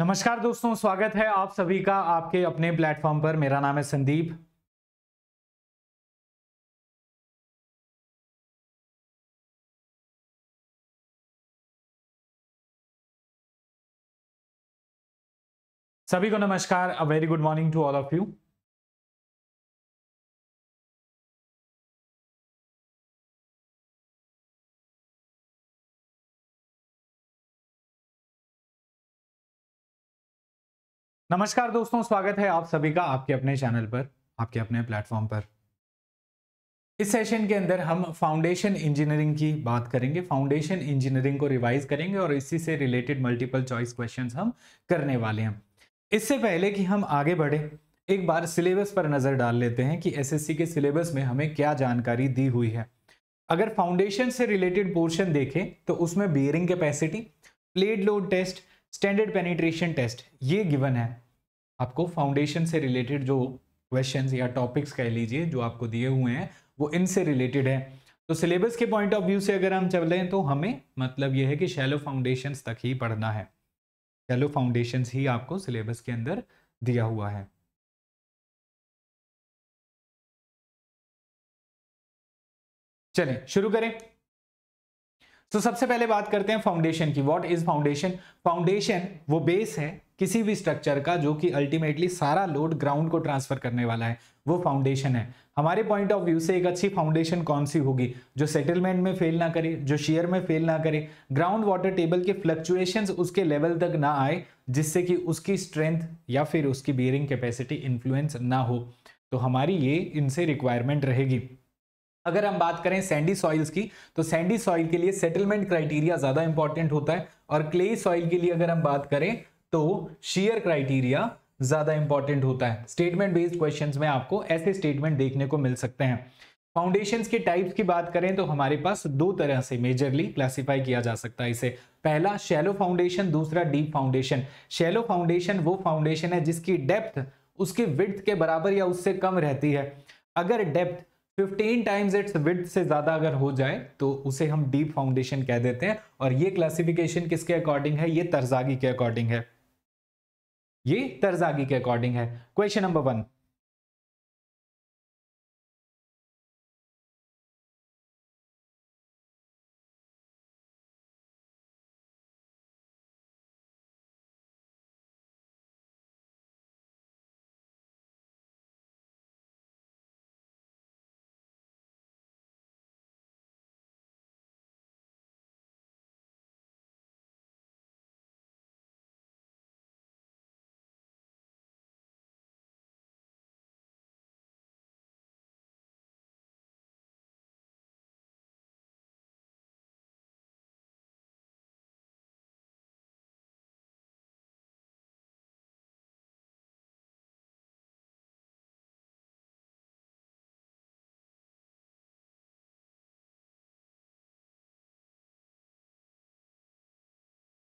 नमस्कार दोस्तों स्वागत है आप सभी का आपके अपने प्लेटफॉर्म पर मेरा नाम है संदीप सभी को नमस्कार a very good morning to all of you नमस्कार दोस्तों स्वागत है आप सभी का आपके अपने चैनल पर आपके अपने प्लेटफॉर्म पर इस सेशन के अंदर हम फाउंडेशन इंजीनियरिंग की बात करेंगे फाउंडेशन इंजीनियरिंग को रिवाइज करेंगे और इसी से रिलेटेड मल्टीपल चॉइस क्वेश्चन हम करने वाले हैं इससे पहले कि हम आगे बढ़े एक बार सिलेबस पर नज़र डाल लेते हैं कि एस के सिलेबस में हमें क्या जानकारी दी हुई है अगर फाउंडेशन से रिलेटेड पोर्शन देखें तो उसमें bearing capacity plate load test standard penetration test ये गिवन है आपको फाउंडेशन से रिलेटेड जो क्वेश्चंस या टॉपिक्स कह लीजिए जो आपको दिए हुए हैं वो इनसे रिलेटेड है तो सिलेबस के पॉइंट ऑफ व्यू से अगर हम चल रहे हैं तो हमें मतलब यह है कि शैलो फाउंडेशंस तक ही पढ़ना है शैलो फाउंडेशन ही आपको सिलेबस के अंदर दिया हुआ है चलें शुरू करें तो सबसे पहले बात करते हैं फाउंडेशन की व्हाट इज फाउंडेशन फाउंडेशन वो बेस है किसी भी स्ट्रक्चर का जो कि अल्टीमेटली सारा लोड ग्राउंड को ट्रांसफर करने वाला है वो फाउंडेशन है हमारे पॉइंट ऑफ व्यू से एक अच्छी फाउंडेशन कौन सी होगी जो सेटलमेंट में फेल ना करे जो शेयर में फेल ना करे ग्राउंड वाटर टेबल के फ्लक्चुएशंस उसके लेवल तक ना आए जिससे कि उसकी स्ट्रेंथ या फिर उसकी बियरिंग कैपेसिटी इन्फ्लुएंस ना हो तो हमारी ये इनसे रिक्वायरमेंट रहेगी अगर हम बात करें सैंडी सॉइल्स की तो सैंडी सॉइल के लिए सेटलमेंट क्राइटेरिया ज़्यादा इंपॉर्टेंट होता है और क्ले सॉइल के लिए अगर हम बात करें तो शेयर क्राइटेरिया ज़्यादा इंपॉर्टेंट होता है स्टेटमेंट बेस्ड क्वेश्चन में आपको ऐसे स्टेटमेंट देखने को मिल सकते हैं फाउंडेशन के टाइप्स की बात करें तो हमारे पास दो तरह से मेजरली क्लासिफाई किया जा सकता है इसे पहला शेलो फाउंडेशन दूसरा डीप फाउंडेशन शेलो फाउंडेशन वो फाउंडेशन है जिसकी डेप्थ उसकी विड्थ के बराबर या उससे कम रहती है अगर depth fifteen times its width से ज़्यादा अगर हो जाए तो उसे हम डीप फाउंडेशन कह देते हैं और ये क्लासिफिकेशन किसके अकॉर्डिंग है ये तरजागी के अकॉर्डिंग है ये तरजागी के अकॉर्डिंग है question number one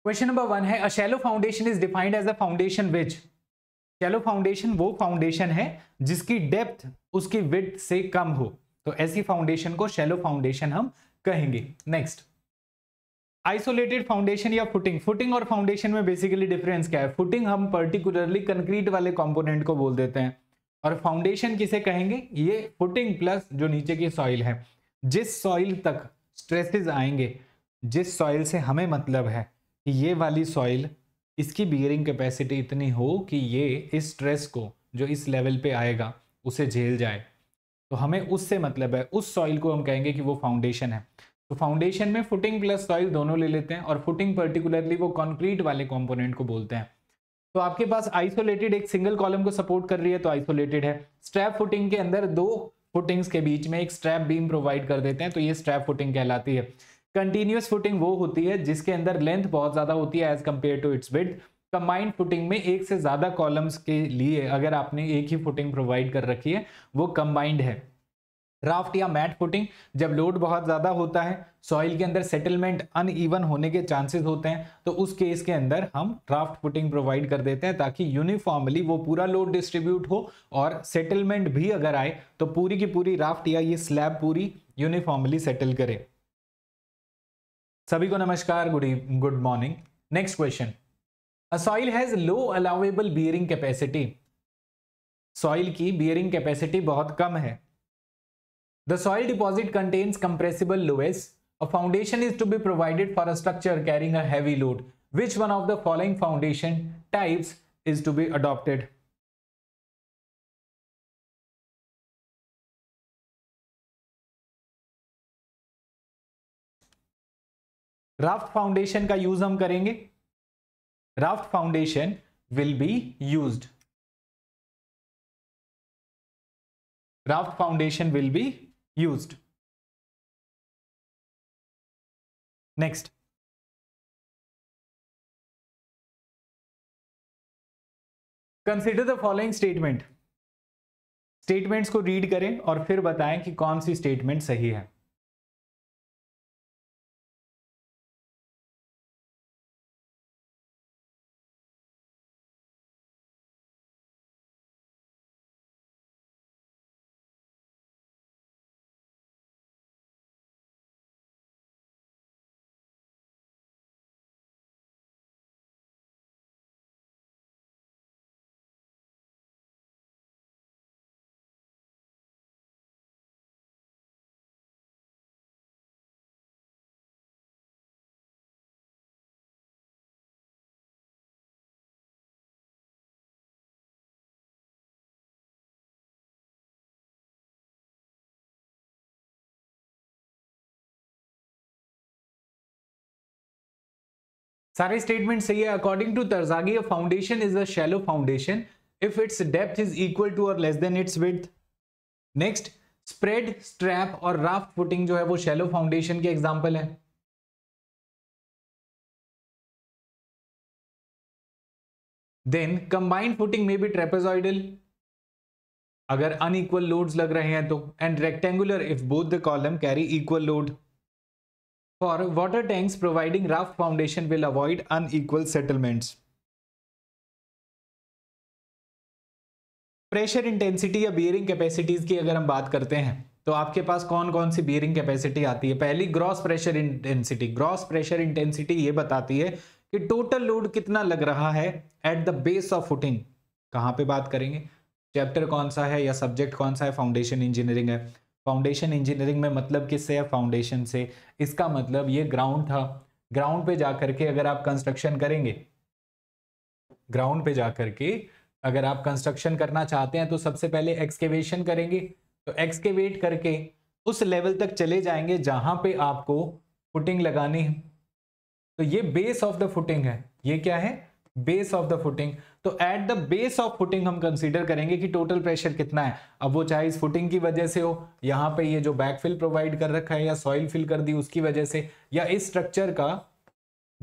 question number one है a shallow foundation is defined as a foundation which shallow foundation वो फाउंडेशन है जिसकी डेप्थ उसकी विथ से कम हो तो ऐसी फाउंडेशन को शेलो फाउंडेशन हम कहेंगे नेक्स्ट आइसोलेटेड फाउंडेशन या फुटिंग फुटिंग और फाउंडेशन में बेसिकली डिफरेंस क्या है फुटिंग हम पर्टिकुलरली कंक्रीट वाले कंपोनेंट को बोल देते हैं और फाउंडेशन किसे कहेंगे ये फुटिंग प्लस जो नीचे की सॉइल है जिस सॉइल तक स्ट्रेसेस आएंगे जिस सॉइल से हमें मतलब है कि ये वाली सॉइल इसकी बियरिंग कैपेसिटी इतनी हो कि ये इस स्ट्रेस को जो इस लेवल पे आएगा उसे झेल जाए तो हमें उससे मतलब है उस सॉइल को हम कहेंगे कि वो फाउंडेशन है तो फाउंडेशन में फुटिंग प्लस सॉइल दोनों ले लेते हैं और फुटिंग पर्टिकुलरली वो कॉन्क्रीट वाले कॉम्पोनेंट को बोलते हैं तो आपके पास आइसोलेटेड एक सिंगल कॉलम को सपोर्ट कर रही है तो आइसोलेटेड है स्ट्रैप फुटिंग के अंदर दो फुटिंग्स के बीच में एक स्ट्रैप बीम प्रोवाइड कर देते हैं तो ये स्ट्रैप फुटिंग कहलाती है कंटिन्यूस फुटिंग वो होती है जिसके अंदर लेंथ बहुत ज़्यादा होती है as compare to its width combined footing में एक से ज़्यादा कॉलम्स के लिए अगर आपने एक ही फुटिंग प्रोवाइड कर रखी है वो कंबाइंड है राफ्ट या मैट फुटिंग जब लोड बहुत ज़्यादा होता है सॉइल के अंदर सेटलमेंट अनइवन होने के चांसेस होते हैं तो उस केस के अंदर हम राफ्ट फुटिंग प्रोवाइड कर देते हैं ताकि यूनिफॉर्मली वो पूरा लोड डिस्ट्रीब्यूट हो और सेटलमेंट भी अगर आए तो पूरी की पूरी राफ्ट या ये स्लैब पूरी यूनिफॉर्मली सेटल करे सभी को नमस्कार good good morning next question a soil has low allowable bearing capacity soil की बियरिंग कैपेसिटी बहुत कम है the soil deposit contains compressible loess a foundation is to be provided for a structure carrying a heavy load which one of the following foundation types is to be adopted raft foundation का use हम करेंगे raft foundation will be use raft foundation will be use next consider the following statement statements को read करें और फिर बताएं कि कौन सी स्टेटमेंट सही है सारे स्टेटमेंट सही है according to Terzaghi foundation is a shallow foundation if its depth is equal to और less than its width next spread strap और राफ्ट फुटिंग जो है वो शेलो फाउंडेशन के एग्जाम्पल है देन कंबाइंड फुटिंग में भी ट्रेपेजॉइडल अगर अनइक्वल लोड्स लग रहे हैं तो and rectangular if both the column carry equal load For water tanks, providing rough foundation will avoid unequal settlements. Pressure intensity या बियरिंग कैपेसिटीज की अगर हम बात करते हैं तो आपके पास कौन कौन सी बियरिंग कैपेसिटी आती है पहली gross pressure intensity gross pressure intensity ये बताती है कि टोटल लोड कितना लग रहा है at the base of footing कहाँ पे बात करेंगे चैप्टर कौन सा है या सब्जेक्ट कौन सा है फाउंडेशन इंजीनियरिंग है फाउंडेशन इंजीनियरिंग में मतलब किससे है फाउंडेशन से इसका मतलब ये ग्राउंड था ग्राउंड पे जा करके अगर आप कंस्ट्रक्शन करेंगे ग्राउंड पे जा करके अगर आप कंस्ट्रक्शन करना चाहते हैं तो सबसे पहले एक्सकेवेशन करेंगे तो एक्सकेवेट करके उस लेवल तक चले जाएंगे जहां पे आपको फुटिंग लगानी है तो ये बेस ऑफ द फुटिंग है ये क्या है बेस ऑफ द फुटिंग तो at the base of footing हम कंसीडर करेंगे कि टोटल प्रेशर कितना है अब वो चाहे इस फुटिंग की वजह से हो यहाँ पे ये जो बैकफिल प्रोवाइड कर रखा है या सॉइल फिल कर दी उसकी वजह से या इस स्ट्रक्चर का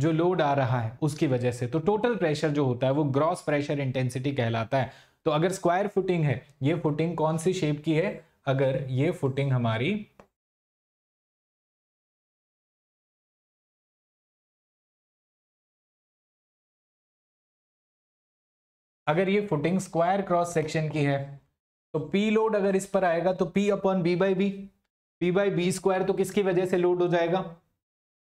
जो लोड आ रहा है उसकी वजह से तो टोटल प्रेशर जो होता है वो ग्रॉस प्रेशर इंटेंसिटी कहलाता है तो अगर स्क्वायर फुटिंग है ये फुटिंग कौन सी शेप की है अगर ये फुटिंग हमारी अगर ये फुटिंग स्क्वायर क्रॉस सेक्शन की है तो पी लोड अगर इस पर आएगा तो P upon B by B P by B square तो किसकी वजह से लोड हो जाएगा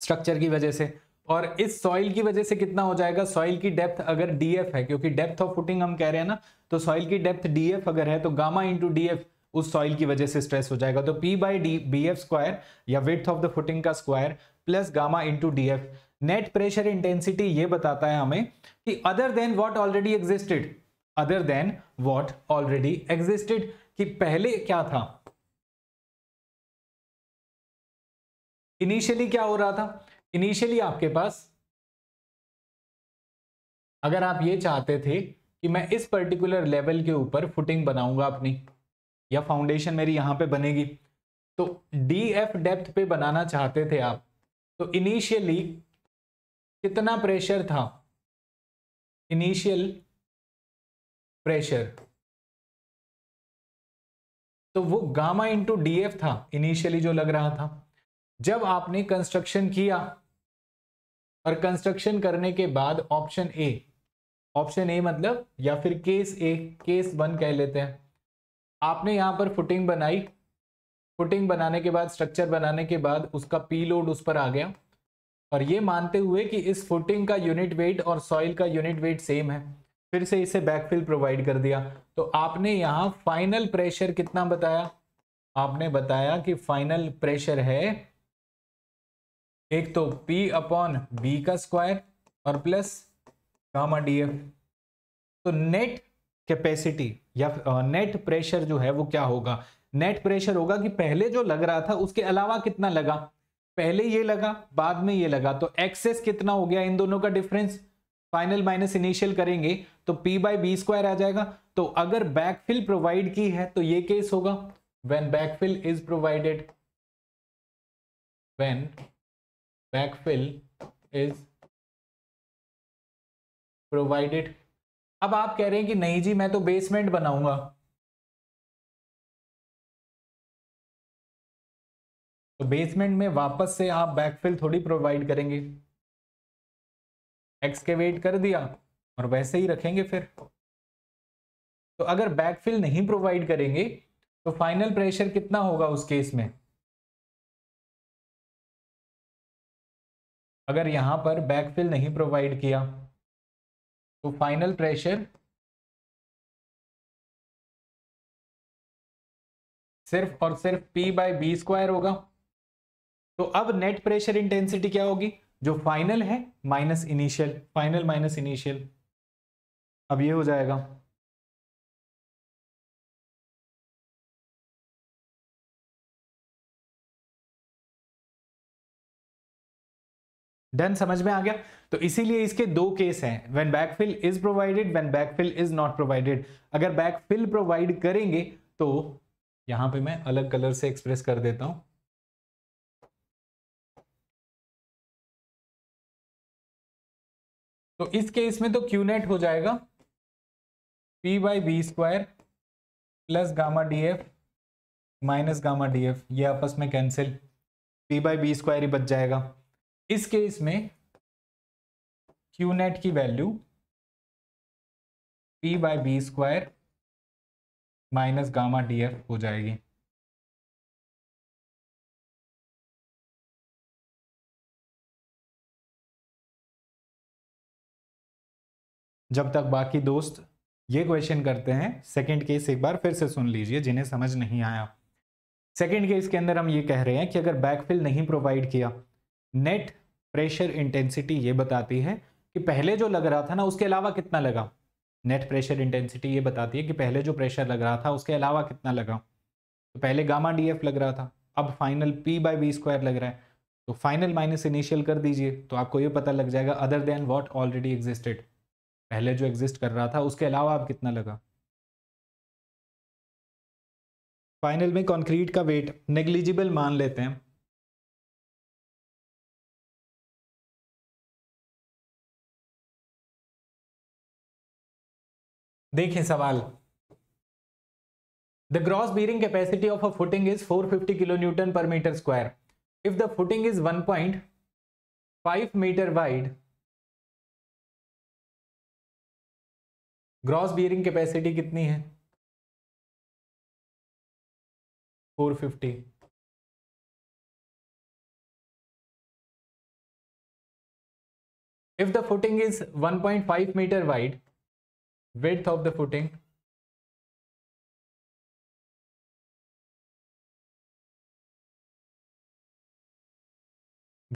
स्ट्रक्चर की वजह से और इस सॉइल की वजह से कितना हो जाएगा सॉइल की डेप्थ अगर डीएफ है क्योंकि डेप्थ ऑफ फुटिंग हम कह रहे हैं ना तो सॉइल की डेप्थ डीएफ अगर है तो गामा इंटू एफ उस सॉइल की वजह से स्ट्रेस हो जाएगा तो P by D B F square या विथ ऑफ द फुटिंग का square plus gamma into D F net pressure intensity ये बताता है हमें कि other than what already existed other than what already existed कि पहले क्या था इनिशियली क्या हो रहा था इनिशियली आपके पास अगर आप ये चाहते थे कि मैं इस पर्टिकुलर लेवल के ऊपर फुटिंग बनाऊंगा अपनी या फाउंडेशन मेरी यहां पे बनेगी तो डी एफ डेप्थ पे बनाना चाहते थे आप तो इनिशियली कितना प्रेशर था इनिशियल प्रेशर तो वो गामा इंटू एफ था इनिशियली जो लग रहा था जब आपने कंस्ट्रक्शन किया और कंस्ट्रक्शन करने के बाद ऑप्शन ए ऑप्शन ए मतलब या फिर केस ए केस वन कह लेते हैं आपने यहां पर फुटिंग बनाई फुटिंग बनाने के बाद स्ट्रक्चर बनाने के बाद उसका पी लोड उस पर आ गया और ये मानते हुए कि इस फुटिंग का यूनिट वेट और सॉइल का यूनिट वेट सेम है फिर से इसे बैकफिल प्रोवाइड कर दिया तो आपने यहाँ फाइनल प्रेशर कितना बताया आपने बताया कि फाइनल प्रेशर है एक तो P अपॉन B का स्क्वायर और प्लस गामा डीएफ तो नेट कैपेसिटी या नेट प्रेशर जो है वो क्या होगा नेट प्रेशर होगा कि पहले जो लग रहा था उसके अलावा कितना लगा पहले ये लगा बाद में ये लगा तो एक्सेस कितना हो गया इन दोनों का डिफरेंस फाइनल माइनस इनिशियल करेंगे तो पी बाई बी स्क्वायर आ जाएगा तो अगर बैकफिल प्रोवाइड की है तो ये केस होगा when backfill is provided when backfill is provided अब आप कह रहे हैं कि नहीं जी मैं तो बेसमेंट बनाऊंगा तो बेसमेंट में वापस से आप बैकफिल थोड़ी प्रोवाइड करेंगे एक्सकेवेट कर दिया और वैसे ही रखेंगे फिर तो अगर बैकफिल नहीं प्रोवाइड करेंगे तो फाइनल प्रेशर कितना होगा उस केस में अगर यहां पर बैकफिल नहीं प्रोवाइड किया तो फाइनल प्रेशर सिर्फ और सिर्फ P बाई बी स्क्वायर होगा तो अब नेट प्रेशर इंटेंसिटी क्या होगी जो फाइनल है minus initial final minus initial अब ये हो जाएगा डन समझ में आ गया तो इसीलिए इसके दो केस हैं when backfill is provided when backfill is not provided अगर बैकफिल प्रोवाइड करेंगे तो यहां पे मैं अलग कलर से एक्सप्रेस कर देता हूं तो इस केस में तो क्यू नेट हो जाएगा P by B square plus gamma D F minus gamma D F ये आपस में cancel P by B square ही बच जाएगा इस केस में क्यू नेट की value P by B square minus gamma D F हो जाएगी जब तक बाकी दोस्त ये क्वेश्चन करते हैं सेकेंड केस एक बार फिर से सुन लीजिए जिन्हें समझ नहीं आया सेकेंड केस के अंदर हम ये कह रहे हैं कि अगर बैकफिल नहीं प्रोवाइड किया नेट प्रेशर इंटेंसिटी ये बताती है कि पहले जो लग रहा था ना उसके अलावा कितना लगा नेट प्रेशर इंटेंसिटी ये बताती है कि पहले जो प्रेशर लग रहा था उसके अलावा कितना लगा तो पहले गामा डी एफ लग रहा था अब final P by B square लग रहा है तो फाइनल माइनस इनिशियल कर दीजिए तो आपको ये पता लग जाएगा other than what already existed पहले जो एग्जिस्ट कर रहा था उसके अलावा आप कितना लगा फाइनल में कंक्रीट का वेट नेग्लिजिबल मान लेते हैं देखें सवाल the gross bearing capacity of a footing is 450 kilo newton पर metre square if the footing is 1.5 metre wide gross bearing capacity कितनी है 450 if the footing is 1.5 meter wide width of the footing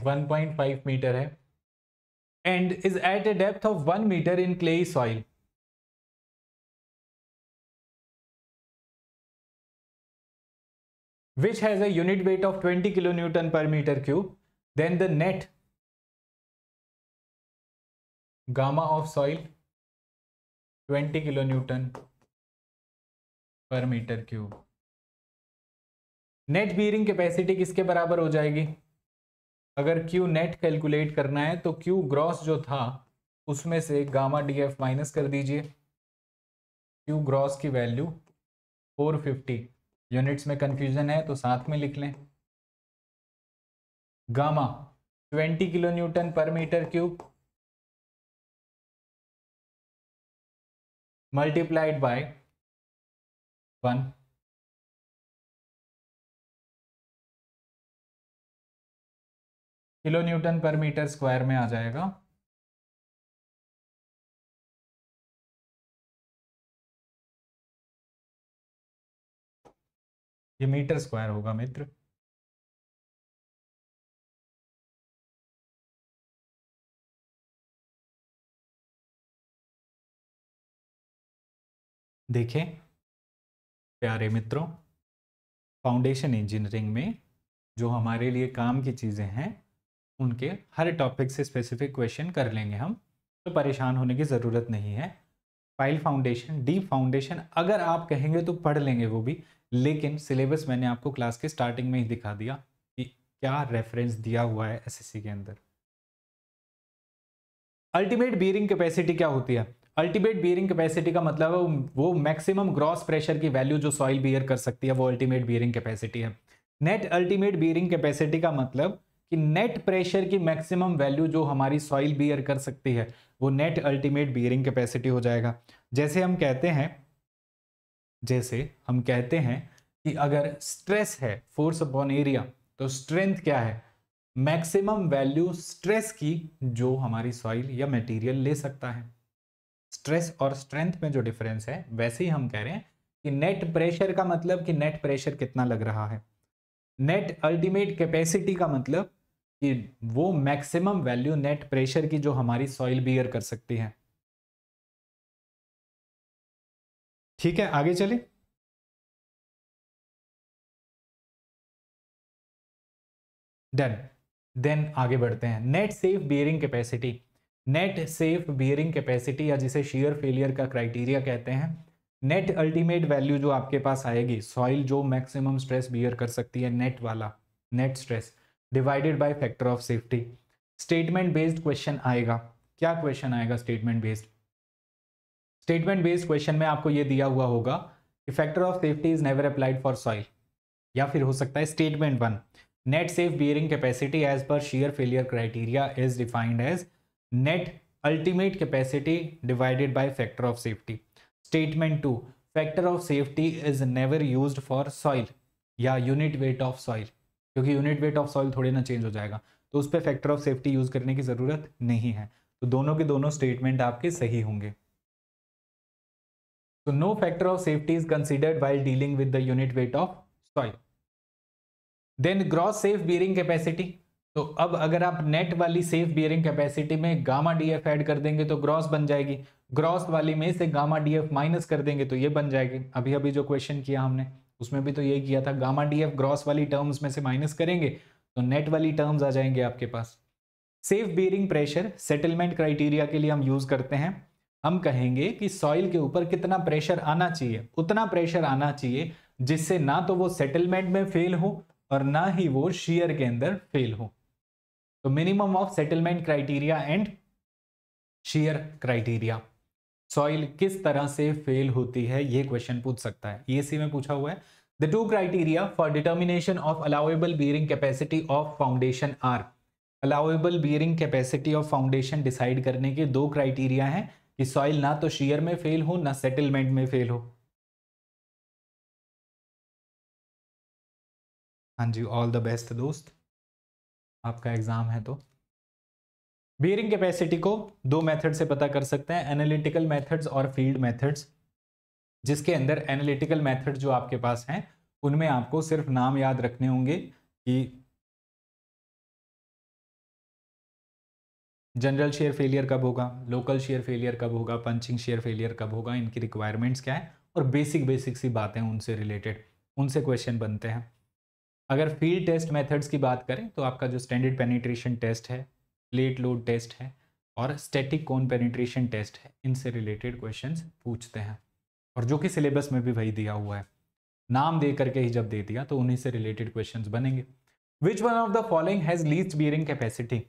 one point five metre है and is at a depth of one metre in clay soil which has a unit weight of 20 kilonewton per meter cube, then the net gamma of soil 20 kilonewton पर metre cube net bearing capacity किसके बराबर हो जाएगी अगर Q net calculate करना है तो Q gross जो था उसमें से गामा डी एफ माइनस कर दीजिए Q ग्रॉस की वैल्यू 450 यूनिट्स में कंफ्यूजन है तो साथ में लिख लें गामा 20 किलो न्यूटन पर metre cube multiplied by one kilo newton पर मीटर स्क्वायर में आ जाएगा ये मीटर स्क्वायर होगा मित्र देखें प्यारे मित्रों फाउंडेशन इंजीनियरिंग में जो हमारे लिए काम की चीज़ें हैं उनके हर टॉपिक से स्पेसिफिक क्वेश्चन कर लेंगे हम तो परेशान होने की ज़रूरत नहीं है फाइल फाउंडेशन डीप फाउंडेशन अगर आप कहेंगे तो पढ़ लेंगे वो भी लेकिन सिलेबस मैंने आपको क्लास के स्टार्टिंग में ही दिखा दिया कि क्या रेफरेंस दिया हुआ है एसएससी के अंदर अल्टीमेट बियरिंग कैपेसिटी क्या होती है अल्टीमेट बियरिंग कैपेसिटी का मतलब है वो मैक्सिमम ग्रॉस प्रेशर की वैल्यू जो सॉइल बियर कर सकती है वो अल्टीमेट बियरिंग कैपेसिटी है नेट अल्टीमेट बियरिंग कैपेसिटी का मतलब कि नेट प्रेशर की मैक्सिमम वैल्यू जो हमारी सॉइल बियर कर सकती है वो नेट अल्टीमेट बियरिंग कैपेसिटी हो जाएगा जैसे हम कहते हैं जैसे हम कहते हैं कि अगर स्ट्रेस है फोर्स अपॉन एरिया तो स्ट्रेंथ क्या है मैक्सिमम वैल्यू स्ट्रेस की जो हमारी सॉइल या मटेरियल ले सकता है स्ट्रेस और स्ट्रेंथ में जो डिफरेंस है वैसे ही हम कह रहे हैं कि नेट प्रेशर का मतलब कि नेट प्रेशर कितना लग रहा है नेट अल्टीमेट कैपेसिटी का मतलब कि वो मैक्सिमम वैल्यू नेट प्रेशर की जो हमारी सॉइल बियर कर सकती है ठीक है आगे चले डन देन आगे बढ़ते हैं net safe bearing capacity net safe bearing capacity या जिसे शेयर फेलियर का क्राइटेरिया कहते हैं नेट अल्टीमेट वैल्यू जो आपके पास आएगी सॉइल जो मैक्सिमम स्ट्रेस बियर कर सकती है नेट वाला net stress divided by factor of safety statement based question आएगा क्या क्वेश्चन आएगा statement based statement based question में आपको ये दिया हुआ होगा कि factor of safety is never applied for soil या फिर हो सकता है statement one net safe bearing capacity as per shear failure criteria is defined as net ultimate capacity divided by factor of safety statement two factor of safety is never use for soil या unit weight of soil क्योंकि unit weight of soil थोड़े ना change हो जाएगा तो उस पर factor of safety use करने की ज़रूरत नहीं है तो दोनों के दोनों स्टेटमेंट आपके सही होंगे So no factor of safety is considered while dealing with the unit weight of soil. Then gross safe bearing capacity. तो अब अगर आप नेट वाली सेफ बियरिंग कैपेसिटी में गामा डीएफ ऐड कर देंगे तो ग्रॉस बन जाएगी ग्रॉस वाली में से गामा डीएफ माइनस कर देंगे तो ये बन जाएगी अभी अभी जो क्वेश्चन किया हमने उसमें भी तो ये किया था गामा डीएफ ग्रॉस वाली टर्म्स में से माइनस करेंगे तो नेट वाली टर्म्स आ जाएंगे आपके पास safe bearing pressure settlement criteria के लिए हम यूज करते हैं हम कहेंगे कि सॉइल के ऊपर कितना प्रेशर आना चाहिए उतना प्रेशर आना चाहिए जिससे ना तो वो सेटलमेंट में फेल हो और ना ही वो शेयर के अंदर फेल हो तो minimum of settlement criteria and shear criteria soil किस तरह से फेल होती है ये क्वेश्चन पूछ सकता है ईएससी में पूछा हुआ है the two criteria for determination of allowable bearing capacity of foundation are allowable bearing capacity of foundation decide करने के दो क्राइटेरिया हैं कि सॉइल ना तो शेयर में फेल हो ना सेटलमेंट में फेल हो हाँ जी ऑल द बेस्ट दोस्त आपका एग्ज़ाम है तो बियरिंग कैपेसिटी को दो मेथड से पता कर सकते हैं एनालिटिकल मेथड्स और फील्ड मेथड्स जिसके अंदर एनालिटिकल मेथड जो आपके पास हैं उनमें आपको सिर्फ नाम याद रखने होंगे कि जनरल शेयर फेलियर कब होगा लोकल शेयर फेलियर कब होगा पंचिंग शेयर फेलियर कब होगा इनकी रिक्वायरमेंट्स क्या है और बेसिक बेसिक सी बातें उनसे रिलेटेड उनसे क्वेश्चन बनते हैं अगर फील्ड टेस्ट मेथड्स की बात करें तो आपका जो स्टैंडर्ड पेनिट्रेशन टेस्ट है प्लेट लोड टेस्ट है और स्टेटिक कौन पेनिट्रेशन टेस्ट है इनसे रिलेटेड क्वेश्चन पूछते हैं और जो कि सिलेबस में भी वही दिया हुआ है नाम दे करके ही जब दे दिया तो उन्हीं से रिलेटेड क्वेश्चन बनेंगे which one of the following has least bearing capacity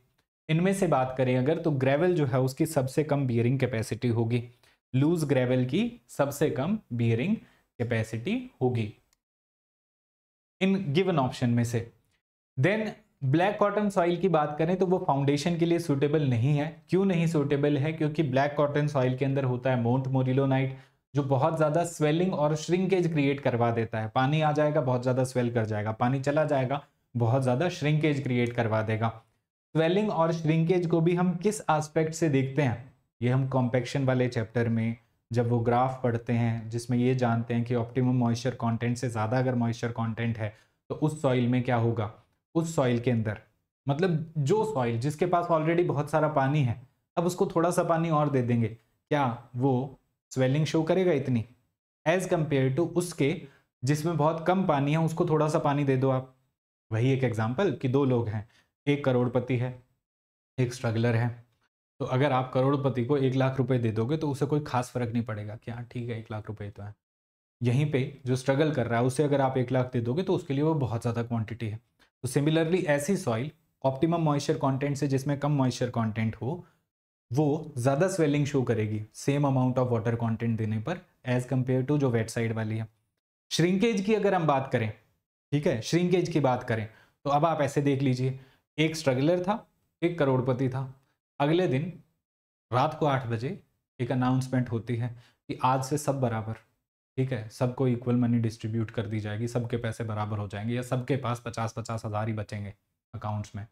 इनमें से बात करें अगर तो ग्रेवल जो है उसकी सबसे कम बियरिंग कैपेसिटी होगी लूज ग्रेवल की सबसे कम बियरिंग कैपेसिटी होगी इन गिवन ऑप्शन में से देन ब्लैक कॉटन सॉइल की बात करें तो वो फाउंडेशन के लिए सूटेबल नहीं है क्यों नहीं सूटेबल है क्योंकि ब्लैक कॉटन सॉइल के अंदर होता है मोन्ट मोरिलोनाइट जो बहुत ज़्यादा स्वेलिंग और श्रिंकेज क्रिएट करवा देता है पानी आ जाएगा बहुत ज़्यादा स्वेल कर जाएगा पानी चला जाएगा बहुत ज़्यादा श्रिंकेज क्रिएट करवा देगा स्वेलिंग और श्रिंकेज को भी हम किस एस्पेक्ट से देखते हैं ये हम कॉम्पेक्शन वाले चैप्टर में जब वो ग्राफ पढ़ते हैं जिसमें ये जानते हैं कि ऑप्टिमम मॉइस्चर कंटेंट से ज़्यादा अगर मॉइस्चर कंटेंट है तो उस सॉइल में क्या होगा उस सॉइल के अंदर मतलब जो सॉइल जिसके पास ऑलरेडी बहुत सारा पानी है अब उसको थोड़ा सा पानी और दे देंगे क्या वो स्वेलिंग शो करेगा इतनी एज कम्पेयर टू उसके जिसमें बहुत कम पानी है उसको थोड़ा सा पानी दे दो आप वही एक एग्जाम्पल कि दो लोग हैं एक करोड़पति है एक स्ट्रगलर है तो अगर आप करोड़पति को एक लाख रुपए दे दोगे तो उसे कोई खास फर्क नहीं पड़ेगा कि हाँ ठीक है एक लाख रुपए तो है यहीं पे जो स्ट्रगल कर रहा है उसे अगर आप एक लाख दे दोगे तो उसके लिए वो बहुत ज़्यादा क्वांटिटी है तो सिमिलरली ऐसी सॉइल ऑप्टिमम मॉइस्चर कंटेंट से जिसमें कम मॉइस्चर कंटेंट हो वो ज़्यादा स्वेलिंग शो करेगी same amount of water content देने पर एज कम्पेयर टू जो वेट साइड वाली है श्रिंकेज की अगर हम बात करें ठीक है श्रिंकेज की बात करें तो अब आप ऐसे देख लीजिए एक स्ट्रगलर था एक करोड़पति था अगले दिन रात को आठ बजे एक अनाउंसमेंट होती है कि आज से सब बराबर ठीक है सबको इक्वल मनी डिस्ट्रीब्यूट कर दी जाएगी सबके पैसे बराबर हो जाएंगे या सबके पास पचास पचास हज़ार ही बचेंगे अकाउंट्स में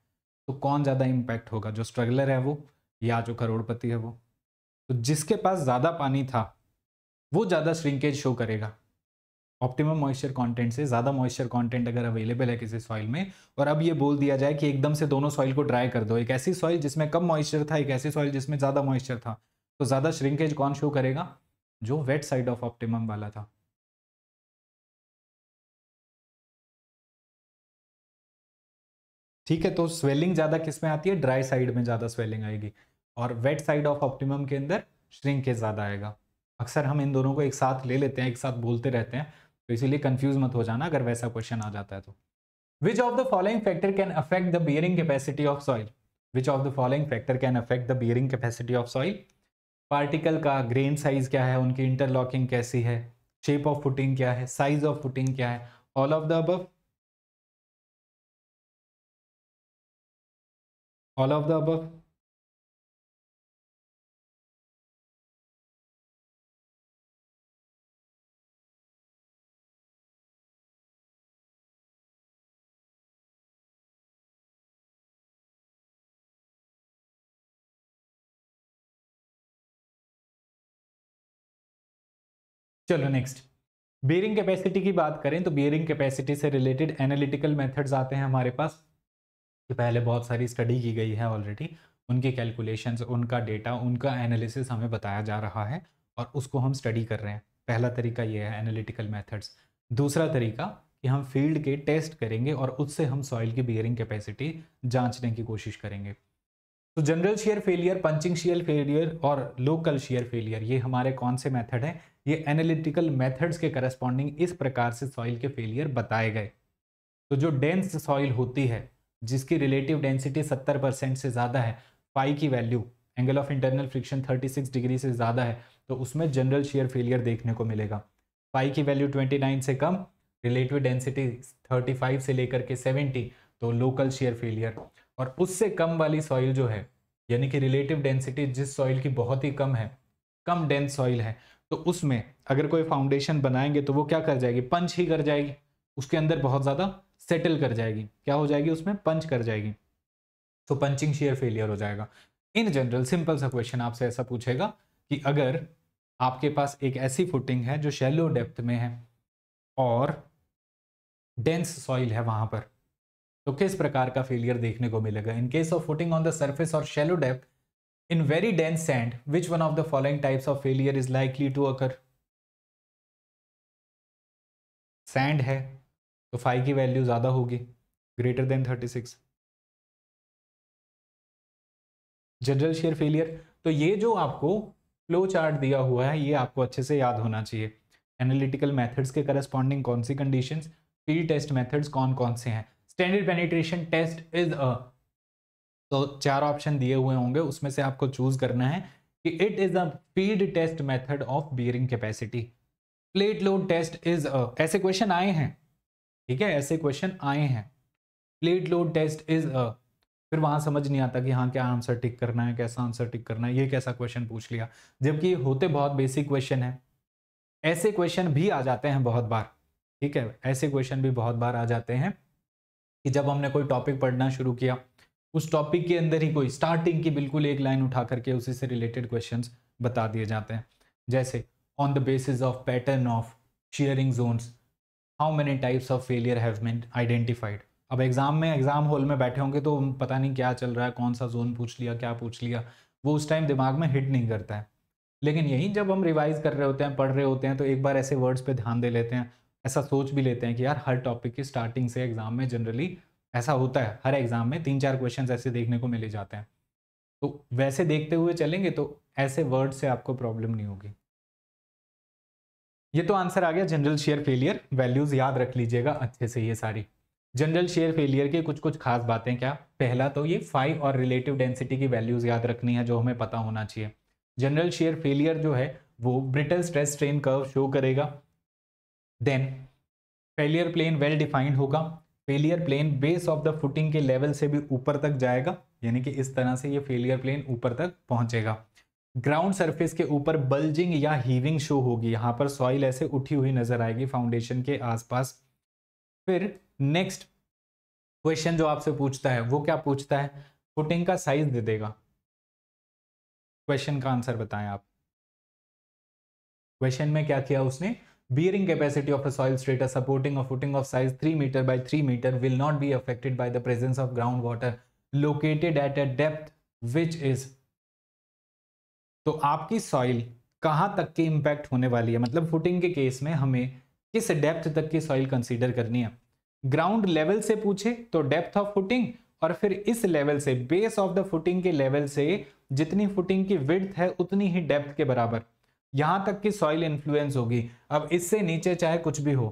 तो कौन ज़्यादा इम्पैक्ट होगा जो स्ट्रगलर है वो या जो करोड़पति है वो तो जिसके पास ज़्यादा पानी था वो ज़्यादा श्रिंकेज शो करेगा ऑप्टिमम मॉइस्चर कंटेंट से ज़्यादा मॉइस्चर कंटेंट अगर अवेलेबल है किसी सॉइल में और अब ये बोल दिया जाए कि एकदम से दोनों सॉइल को ड्राई कर दो एक ऐसी सॉइल जिसमें कम मॉइस्चर था एक ऐसी सॉइल जिसमें ज़्यादा मॉइस्चर था तो ज़्यादा श्रिंकेज कौन शो करेगा जो वेट साइड ऑफ ऑप्टिमम वाला था ठीक है तो स्वेलिंग ज़्यादा किस में आती है ड्राई साइड में ज़्यादा स्वेलिंग आएगी और वेट साइड ऑफ ऑप्टिमम के अंदर श्रिंकेज ज़्यादा आएगा अक्सर हम इन दोनों को एक साथ ले लेते हैं एक साथ बोलते रहते हैं तो इसीलिए कंफ्यूज मत हो जाना अगर वैसा क्वेश्चन आ जाता है तो which of the following factor can affect the bearing capacity of soil which of the following factor can affect the bearing capacity of soil particle का ग्रेन साइज क्या है उनकी इंटरलॉकिंग कैसी है शेप ऑफ फुटिंग क्या है size of footing क्या है ऑल ऑफ द अब ऑल ऑफ द अब चलो नेक्स्ट बेयरिंग कैपेसिटी की बात करें तो बेयरिंग कैपेसिटी से रिलेटेड एनालिटिकल मेथड्स आते हैं हमारे पास कि पहले बहुत सारी स्टडी की गई है ऑलरेडी उनके कैलकुलेशंस उनका डेटा उनका एनालिसिस हमें बताया जा रहा है और उसको हम स्टडी कर रहे हैं पहला तरीका ये है एनालिटिकल मैथड्स दूसरा तरीका कि हम फील्ड के टेस्ट करेंगे और उससे हम सॉइल की बियरिंग कैपेसिटी जांचने की कोशिश करेंगे तो general shear failure punching shear failure और लोकल शेयर फेलियर ये हमारे कौन से मेथड हैं ये एनालिटिकल मेथड्स के करस्पॉन्डिंग इस प्रकार से सॉइल के फेलियर बताए गए तो जो डेंस सॉइल होती है जिसकी रिलेटिव डेंसिटी 70 परसेंट से ज़्यादा है फाई की value angle of internal friction 36 degree से ज़्यादा है तो उसमें जनरल शेयर फेलियर देखने को मिलेगा फाई की वैल्यू 29 से कम रिलेटिव डेंसिटी 35 से लेकर के 70 तो लोकल शेयर फेलियर और उससे कम वाली सॉइल जो है यानी कि रिलेटिव डेंसिटी जिस सॉइल की बहुत ही कम है कम डेंस सॉइल है तो उसमें अगर कोई फाउंडेशन बनाएंगे तो वो क्या कर जाएगी पंच ही कर जाएगी उसके अंदर बहुत ज़्यादा सेटल कर जाएगी क्या हो जाएगी उसमें पंच कर जाएगी तो पंचिंग शेयर फेलियर हो जाएगा इन जनरल सिंपल सा क्वेश्चन आपसे ऐसा पूछेगा कि अगर आपके पास एक ऐसी फुटिंग है जो शेलो डेप्थ में है और डेंस सॉइल है वहां पर तो किस प्रकार का फेलियर देखने को मिलेगा in case of footing on the surface और shallow depth In very dense sand, which one of the following types of failure is likely to occur? Sand है तो फाइव की वैल्यू ज़्यादा होगी greater than thirty six general shear failure तो ये जो आपको फ्लो चार्ट दिया हुआ है ये आपको अच्छे से याद होना चाहिए एनालिटिकल मैथड्स के करस्पॉन्डिंग कौन सी कंडीशन फील्ड टेस्ट मेथड्स कौन कौन से हैं standard penetration test is a तो चार ऑप्शन दिए हुए होंगे उसमें से आपको चूज करना है कि it is a field test method of bearing capacity plate load test is ऐसे क्वेश्चन आए हैं ठीक है ऐसे क्वेश्चन आए हैं plate load test is a फिर वहां समझ नहीं आता कि हाँ क्या आंसर टिक करना है कैसा आंसर टिक करना है ये कैसा क्वेश्चन पूछ लिया जबकि होते बहुत बेसिक क्वेश्चन है ऐसे क्वेश्चन भी आ जाते हैं बहुत बार ठीक है ऐसे क्वेश्चन भी बहुत बार आ जाते हैं कि जब हमने कोई टॉपिक पढ़ना शुरू किया उस टॉपिक के अंदर ही कोई स्टार्टिंग की बिल्कुल एक लाइन उठा करके उसी से रिलेटेड क्वेश्चन बता दिए जाते हैं जैसे on the basis of pattern of shearing zones how many types of failure have been identified अब एग्ज़ाम में एग्ज़ाम हॉल में बैठे होंगे तो पता नहीं क्या चल रहा है कौन सा जोन पूछ लिया क्या पूछ लिया वो उस टाइम दिमाग में हिट नहीं करता है लेकिन यही जब हम रिवाइज कर रहे होते हैं पढ़ रहे होते हैं तो एक बार ऐसे वर्ड्स पे ध्यान दे लेते हैं ऐसा सोच भी लेते हैं कि यार हर टॉपिक की स्टार्टिंग से एग्ज़ाम में जनरली ऐसा होता है हर एग्ज़ाम में तीन चार क्वेश्चन ऐसे देखने को मिले जाते हैं तो वैसे देखते हुए चलेंगे तो ऐसे वर्ड से आपको प्रॉब्लम नहीं होगी ये तो आंसर आ गया जनरल शेयर फेलियर वैल्यूज़ याद रख लीजिएगा अच्छे से ये सारी जनरल शेयर फेलियर के कुछ कुछ खास बातें क्या पहला तो ये फाइव और रिलेटिव डेंसिटी की वैल्यूज़ याद रखनी है जो हमें पता होना चाहिए जनरल शेयर फेलियर जो है वो brittle stress strain curve show करेगा then failure plane well defined होगा failure plane base of the footing के लेवल से भी ऊपर तक जाएगा यानी कि इस तरह से ये फेलियर प्लेन ऊपर तक पहुंचेगा ग्राउंड सरफेस के ऊपर बल्जिंग या हीविंग शो होगी यहाँ पर सॉइल ऐसे उठी हुई नजर आएगी फाउंडेशन के आसपास फिर नेक्स्ट क्वेश्चन जो आपसे पूछता है वो क्या पूछता है फुटिंग का साइज दे देगा क्वेश्चन का आंसर बताएं आप क्वेश्चन में क्या किया उसने bearing capacity of a soil strata supporting a footing of size 3 meter by 3 meter will not be affected by the presence of groundwater located at a depth which is तो आपकी soil कहाँ तक की impact होने वाली है मतलब footing के केस में हमें किस डेप्थ तक की सॉइल कंसीडर करनी है ग्राउंड लेवल से पूछे तो डेप्थ ऑफ फुटिंग और फिर इस लेवल से बेस ऑफ द फुटिंग के लेवल से जितनी फुटिंग की विड्थ है उतनी ही डेप्थ के बराबर यहां तक कि सॉइल इन्फ्लुएंस होगी अब इससे नीचे चाहे कुछ भी हो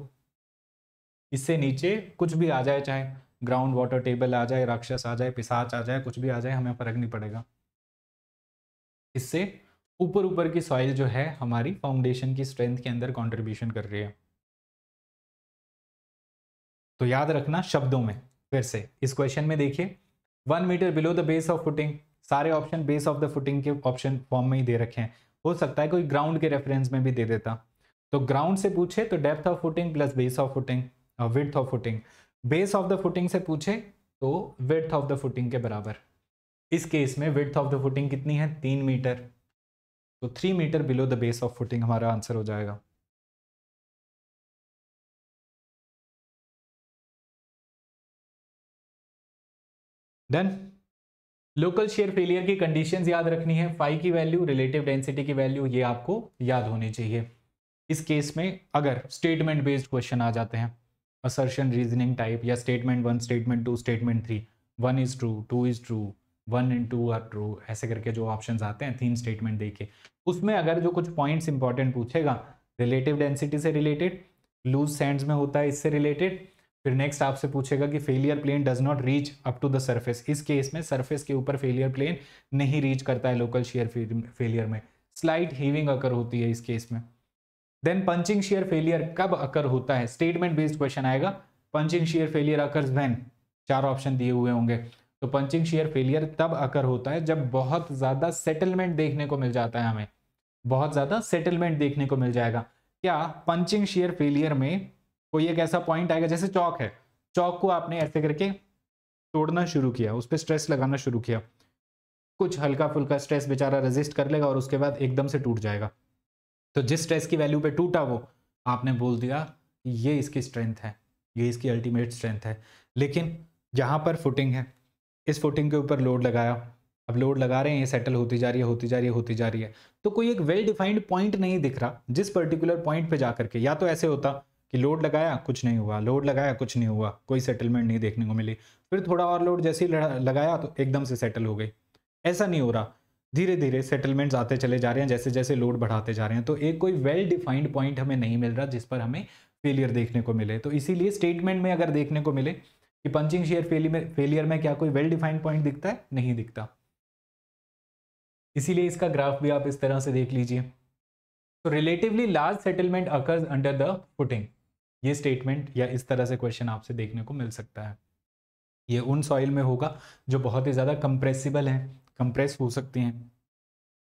इससे नीचे कुछ भी आ जाए चाहे ग्राउंड वाटर टेबल आ जाए राक्षस आ जाए पिसाच आ जाए कुछ भी आ जाए हमें फर्क नहीं पड़ेगा इससे ऊपर ऊपर की सॉइल जो है हमारी फाउंडेशन की स्ट्रेंथ के अंदर कंट्रीब्यूशन कर रही है तो याद रखना शब्दों में फिर से इस क्वेश्चन में देखिए one metre below the base of footing सारे option base of the footing के ऑप्शन फॉर्म में ही दे रखे हैं हो सकता है कोई ग्राउंड के रेफरेंस में भी दे देता तो ग्राउंड से पूछे तो depth of footing plus base of footing with of footing base of the footing से पूछे तो विथ ऑफ द फुटिंग के बराबर इस केस में विथ ऑफ द फुटिंग कितनी है तीन मीटर तो three metre below the base of footing हमारा आंसर हो जाएगा डन लोकल शेयर फेलियर की कंडीशन याद रखनी है फाइव की वैल्यू रिलेटिव डेंसिटी की वैल्यू ये आपको याद होनी चाहिए इस केस में अगर स्टेटमेंट बेस्ड क्वेश्चन आ जाते हैं असर्शन रीजनिंग टाइप या statement one statement two statement three one is true two is true one in two are true ऐसे करके जो ऑप्शन आते हैं थीम स्टेटमेंट देखे उसमें अगर जो कुछ पॉइंट्स इंपॉर्टेंट पूछेगा रिलेटिव डेंसिटी से रिलेटेड लूज सेंड्स में होता है इससे रिलेटेड फिर नेक्स्ट आपसे पूछेगा कि failure plane does not reach up to the surface इस केस में सर्फेस के ऊपर फेलियर प्लेन नहीं रीच करता है लोकल शेयर फेलियर में स्लाइट हीविंग अकर होती है इस केस में देन पंचिंग शेयर फेलियर कब अकर होता है स्टेटमेंट बेस्ड क्वेश्चन आएगा punching shear failure occurs when चार ऑप्शन दिए हुए होंगे तो पंचिंग शेयर फेलियर तब अकर होता है जब बहुत ज़्यादा सेटलमेंट देखने को मिल जाता है हमें बहुत ज़्यादा सेटलमेंट देखने को मिल जाएगा क्या पंचिंग शेयर फेलियर में कोई एक ऐसा पॉइंट आएगा जैसे चौक है चौक को आपने ऐसे करके तोड़ना शुरू किया उस पर स्ट्रेस लगाना शुरू किया कुछ हल्का फुल्का स्ट्रेस बेचारा रेजिस्ट कर लेगा और उसके बाद एकदम से टूट जाएगा तो जिस स्ट्रेस की वैल्यू पे टूटा वो आपने बोल दिया ये इसकी स्ट्रेंथ है ये इसकी अल्टीमेट स्ट्रेंथ है लेकिन यहाँ पर फुटिंग है इस फुटिंग के ऊपर लोड लगाया अब लोड लगा रहे हैं ये सेटल होती जा रही है होती जा रही है होती जा रही है तो कोई एक वेल डिफाइंड पॉइंट नहीं दिख रहा जिस पर्टिकुलर पॉइंट पे जा करके या तो ऐसे होता कि लोड लगाया कुछ नहीं हुआ लोड लगाया कुछ नहीं हुआ कोई सेटलमेंट नहीं देखने को मिली फिर थोड़ा और लोड जैसे ही लगाया तो एकदम से सेटल हो गई ऐसा नहीं हो रहा धीरे धीरे सेटलमेंट्स आते चले जा रहे हैं जैसे जैसे लोड बढ़ाते जा रहे हैं तो एक कोई वेल डिफाइंड पॉइंट हमें नहीं मिल रहा जिस पर हमें फेलियर देखने को मिले तो इसीलिए स्टेटमेंट में अगर देखने को मिले कि पंचिंग शेयर फेलियर फेलियर में क्या कोई वेल डिफाइंड पॉइंट दिखता है नहीं दिखता इसीलिए इसका ग्राफ भी आप इस तरह से देख लीजिए तो relatively large settlement occurs under the footing ये स्टेटमेंट या इस तरह से क्वेश्चन आपसे देखने को मिल सकता है ये उन सॉइल में होगा जो बहुत ही ज़्यादा कंप्रेसिबल हैं कंप्रेस हो सकती हैं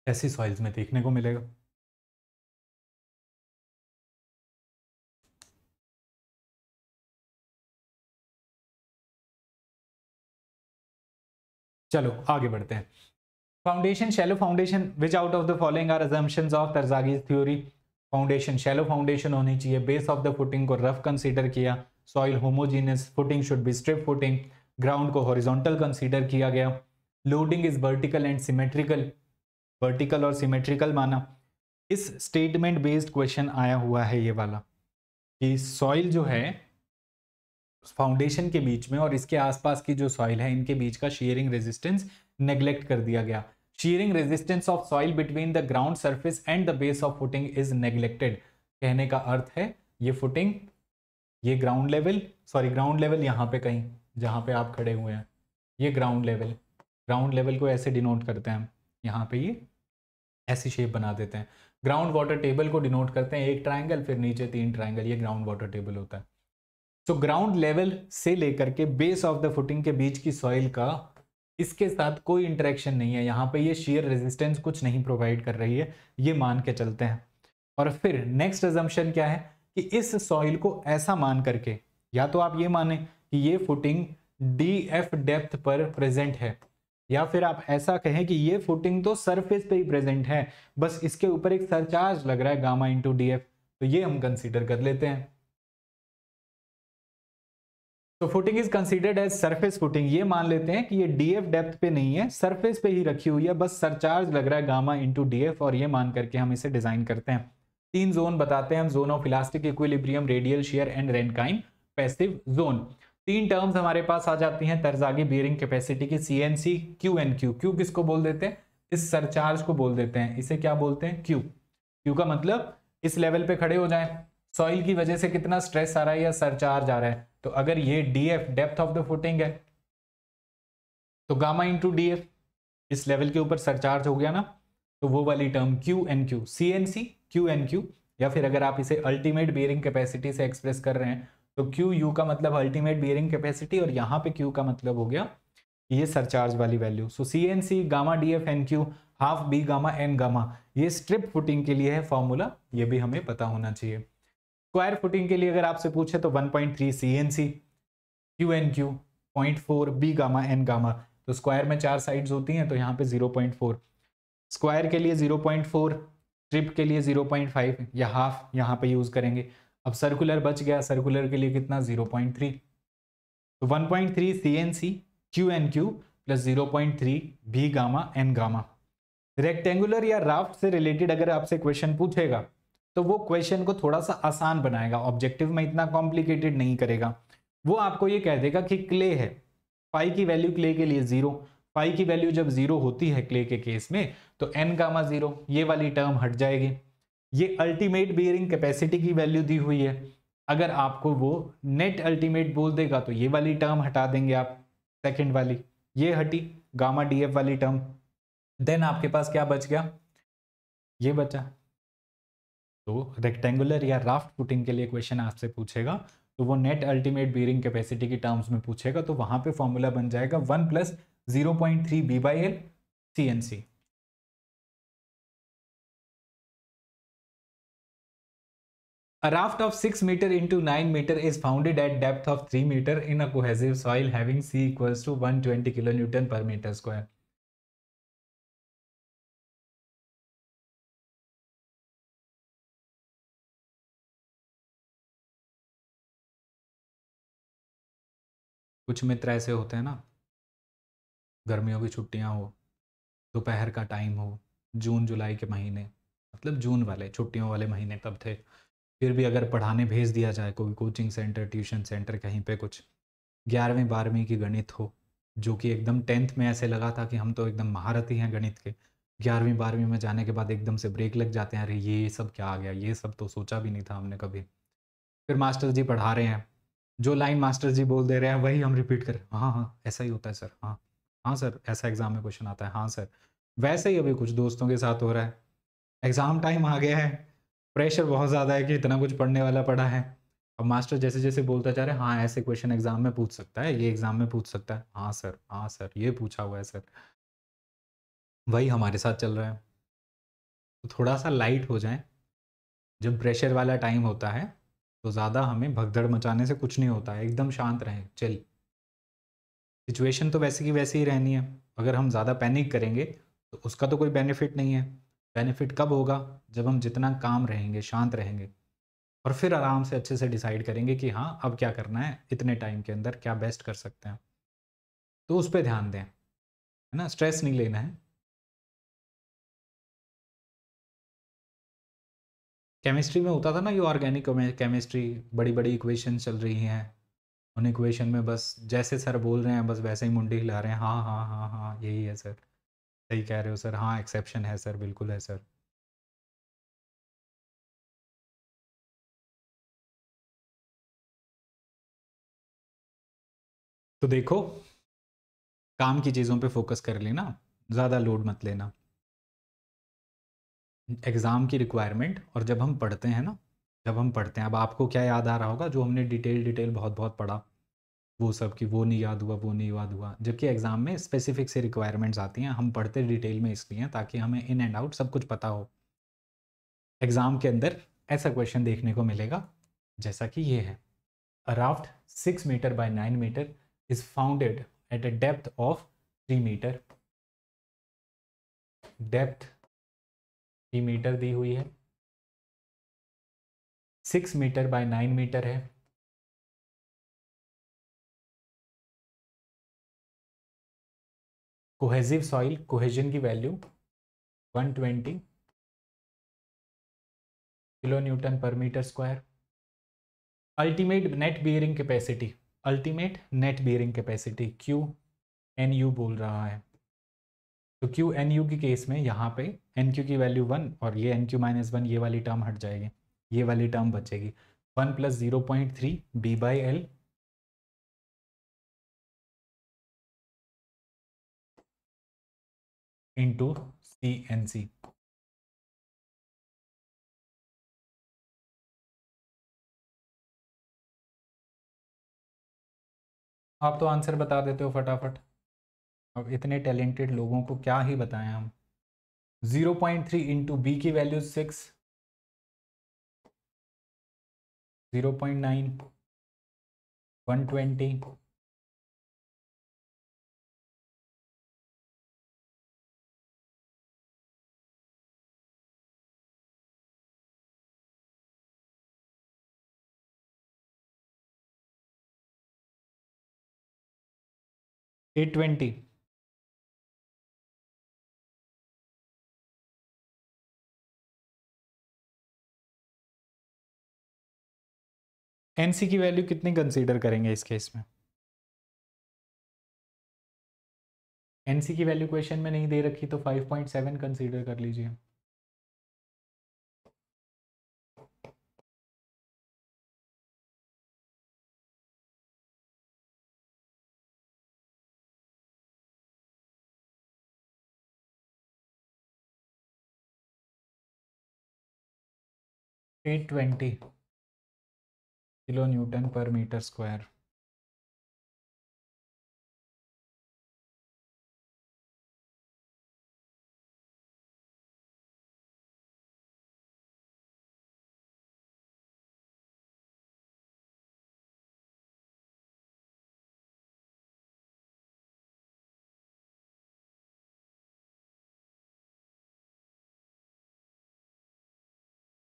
ऐसी सॉइल्स में देखने को मिलेगा चलो आगे बढ़ते हैं foundation shallow foundation which out of the following are of Terzaghi's theory foundation shallow foundation होनी चाहिए बेस ऑफ द फुटिंग को रफ कंसीडर किया soil homogeneous footing should be strip footing ground को हॉरिजॉन्टल कंसीडर किया गया loading is vertical and symmetrical vertical और symmetrical माना इस स्टेटमेंट बेस्ड क्वेश्चन आया हुआ है ये वाला कि सॉइल जो है फाउंडेशन के बीच में और इसके आसपास की जो सॉइल है इनके बीच का शेयरिंग रेजिस्टेंस नेग्लेक्ट कर दिया गया shearing resistance of soil between the ground surface and the base of footing is neglected कहने का अर्थ है ये फुटिंग ये ground level sorry ground level यहाँ पे कहीं जहाँ पे आप खड़े हुए हैं ये ग्राउंड लेवल ग्राउंड लेवल को ऐसे डिनोट करते हैं हम यहाँ पे ये ऐसी शेप बना देते हैं ग्राउंड वाटर टेबल को डिनोट करते हैं एक ट्राइंगल फिर नीचे तीन ट्राइंगल ये ग्राउंड वाटर टेबल होता है सो ग्राउंड लेवल से लेकर के बेस ऑफ द फुटिंग के बीच की सॉइल का इसके साथ कोई इंटरेक्शन नहीं है यहाँ पे ये शेयर रेजिस्टेंस कुछ नहीं प्रोवाइड कर रही है ये मान के चलते हैं और फिर नेक्स्ट एजम्पन क्या है कि इस सॉइल को ऐसा मान करके या तो आप ये माने कि ये फुटिंग डी एफ डेप्थ पर प्रेजेंट है या फिर आप ऐसा कहें कि ये फुटिंग तो सरफेस पे ही प्रेजेंट है बस इसके ऊपर एक सरचार्ज लग रहा है गामा इंटू डी एफ तो ये हम कंसिडर कर लेते हैं तो footing is considered as surface footing ये मान लेते हैं कि ये डीएफ डेप्थ पे नहीं है सरफेस पे ही रखी हुई है बस सरचार्ज लग रहा है गामा इंटू डीएफ और ये मान करके हम इसे डिजाइन करते हैं तीन जोन बताते हैं हम zone of elastic equilibrium radial shear and Rankine passive zone तीन टर्म्स हमारे पास आ जाती हैं तर्जागी बियरिंग कैपेसिटी की C N C Q N Q Q किसको बोल देते हैं इस सरचार्ज को बोल देते हैं इसे क्या बोलते हैं क्यू क्यू का मतलब इस लेवल पे खड़े हो जाए सॉइल की वजह से कितना स्ट्रेस आ रहा है या सरचार्ज आ रहा है तो अगर ये D F depth of the footing है तो गामा इंटू डी एफ इस लेवल के ऊपर सरचार्ज हो गया ना तो वो वाली term Q N Q C N C Q N Q या फिर अगर आप इसे अल्टीमेट बियरिंग कैपेसिटी से एक्सप्रेस कर रहे हैं तो क्यू यू का मतलब अल्टीमेट बियरिंग कैपेसिटी और यहाँ पे क्यू का मतलब हो गया ये सरचार्ज वाली value so C N C gamma D F N Q half B gamma N gamma ये स्ट्रिप फुटिंग के लिए है फॉर्मूला ये भी हमें पता होना चाहिए स्क्वायर फुटिंग के लिए अगर आपसे पूछे तो 1.3 point three C N C Q N Q point four B gamma N gamma तो स्क्वायर में चार साइड्स होती हैं तो यहाँ पे 0.4 स्क्वायर के लिए 0.4 ट्रिप के लिए 0.5 या हाफ यहाँ पे यूज़ करेंगे अब सर्कुलर बच गया सर्कुलर के लिए कितना 0.3 तो one point three C N C Q N Q plus zero point three B gamma N gamma rectangular या राफ्ट से रिलेटेड अगर आपसे क्वेश्चन पूछेगा तो वो क्वेश्चन को थोड़ा सा आसान बनाएगा ऑब्जेक्टिव में इतना कॉम्प्लिकेटेड नहीं करेगा वो आपको ये कह देगा कि क्ले है फाइव की वैल्यू क्ले के लिए जीरो फाइव की वैल्यू जब जीरो होती है क्ले के केस में तो एन गामा जीरो ये वाली टर्म हट जाएगी ये अल्टीमेट बियरिंग कैपेसिटी की वैल्यू दी हुई है अगर आपको वो नेट अल्टीमेट बोल देगा तो ये वाली टर्म हटा देंगे आप सेकेंड वाली ये हटी गामा डी वाली टर्म देन आपके पास क्या बच गया ये बचा तो रेक्टेंगुलर या राफ्ट फुटिंग के लिए क्वेश्चन आपसे पूछेगा तो वो नेट अल्टीमेट बियरिंग कैपेसिटी के टर्म्स में पूछेगा तो वहां पे फॉर्मूला बन जाएगा one plus zero point three B by L C N C raft of six metre into nine metre is founded at depth of three metre in a cohesive soil having C equals to one twenty kilonewton per metre square कुछ मित्र ऐसे होते हैं ना गर्मियों की छुट्टियां हो दोपहर का टाइम हो जून जुलाई के महीने मतलब जून वाले छुट्टियों वाले महीने तब थे फिर भी अगर पढ़ाने भेज दिया जाए कोई कोचिंग सेंटर ट्यूशन सेंटर कहीं पे कुछ ग्यारहवीं बारहवीं की गणित हो जो कि एकदम टेंथ में ऐसे लगा था कि हम तो एकदम महारत ही हैं गणित के ग्यारहवीं बारहवीं में जाने के बाद एकदम से ब्रेक लग जाते हैं अरे ये सब क्या आ गया ये सब तो सोचा भी नहीं था हमने कभी फिर मास्टर जी पढ़ा रहे हैं जो लाइन मास्टर जी बोल दे रहे हैं वही हम रिपीट कर हाँ हाँ ऐसा ही होता है सर हाँ हाँ सर ऐसा एग्ज़ाम में क्वेश्चन आता है हाँ सर वैसे ही अभी कुछ दोस्तों के साथ हो रहा है एग्ज़ाम टाइम आ गया है प्रेशर बहुत ज़्यादा है कि इतना कुछ पढ़ने वाला पड़ा है अब मास्टर जैसे जैसे बोलता जा रहे हैं हाँ ऐसे क्वेश्चन एग्ज़ाम में पूछ सकता है ये एग्ज़ाम में पूछ सकता है हाँ सर हाँ सर ये पूछा हुआ है सर वही हमारे साथ चल रहा है तो थोड़ा सा लाइट हो जाए जब प्रेशर वाला टाइम होता है तो ज़्यादा हमें भगदड़ मचाने से कुछ नहीं होता है एकदम शांत रहें चिल सिचुएशन तो वैसे की वैसे ही रहनी है अगर हम ज़्यादा पैनिक करेंगे तो उसका तो कोई बेनिफिट नहीं है बेनिफिट कब होगा जब हम जितना काम रहेंगे शांत रहेंगे और फिर आराम से अच्छे से डिसाइड करेंगे कि हाँ अब क्या करना है इतने टाइम के अंदर क्या बेस्ट कर सकते हैं तो उस पर ध्यान दें है ना स्ट्रेस नहीं लेना है केमिस्ट्री में होता था ना ये ऑर्गेनिक केमिस्ट्री बड़ी बड़ी इक्वेशन चल रही हैं उन इक्वेशन में बस जैसे सर बोल रहे हैं बस वैसे ही मुंडी हिला रहे हैं हाँ हाँ हाँ हाँ यही है सर सही कह रहे हो सर हाँ एक्सेप्शन है सर बिल्कुल है सर तो देखो काम की चीज़ों पे फोकस कर लेना ज़्यादा लोड मत लेना एग्ज़ाम की रिक्वायरमेंट और जब हम पढ़ते हैं ना जब हम पढ़ते हैं अब आपको क्या याद आ रहा होगा जो हमने डिटेल डिटेल बहुत बहुत पढ़ा वो सब कि वो नहीं याद हुआ वो नहीं याद हुआ जबकि एग्ज़ाम में स्पेसिफिक से रिक्वायरमेंट्स आती हैं हम पढ़ते डिटेल में इसलिए ताकि हमें इन एंड आउट सब कुछ पता हो एग्ज़ाम के अंदर ऐसा क्वेश्चन देखने को मिलेगा जैसा कि ये है a raft raft six metre by nine metre is founded at a depth of three metre depth भी मीटर दी हुई है six metre by nine metre है कोहेजिव सॉइल कोहेजन की वैल्यू 120 किलो न्यूटन पर metre square ultimate net bearing capacity ultimate net bearing capacity Q N U बोल रहा है तो क्यू एन यू के केस में यहाँ पे एन क्यू की वैल्यू वन और ये एन क्यू माइनस वन ये वाली टर्म हट जाएगी ये वाली टर्म बचेगी one plus zero point three B by L into C N C आप तो आंसर बता देते हो फटाफट अब इतने टैलेंटेड लोगों को क्या ही बताएं हम zero point three into B की value six zero point nine one twenty eight twenty N C की वैल्यू कितनी कंसीडर करेंगे इस केस में एन सी की वैल्यू क्वेश्चन में नहीं दे रखी तो 5.7 कंसीडर कर लीजिए एट ट्वेंटी किलो न्यूटन पर metre square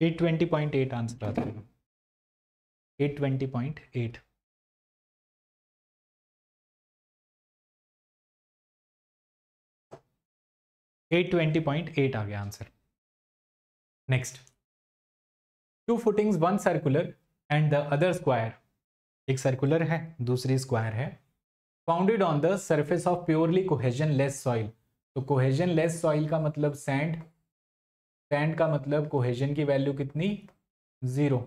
eight twenty point eight answer आता है 820.8 820.8 आ गया answer next two footings one circular and the other square एक सर्कुलर है दूसरी स्क्वायर है founded on the surface of purely cohesionless soil तो कोहेजन लेस सॉइल का मतलब सैंड सैंड का मतलब कोहेजन की वैल्यू कितनी zero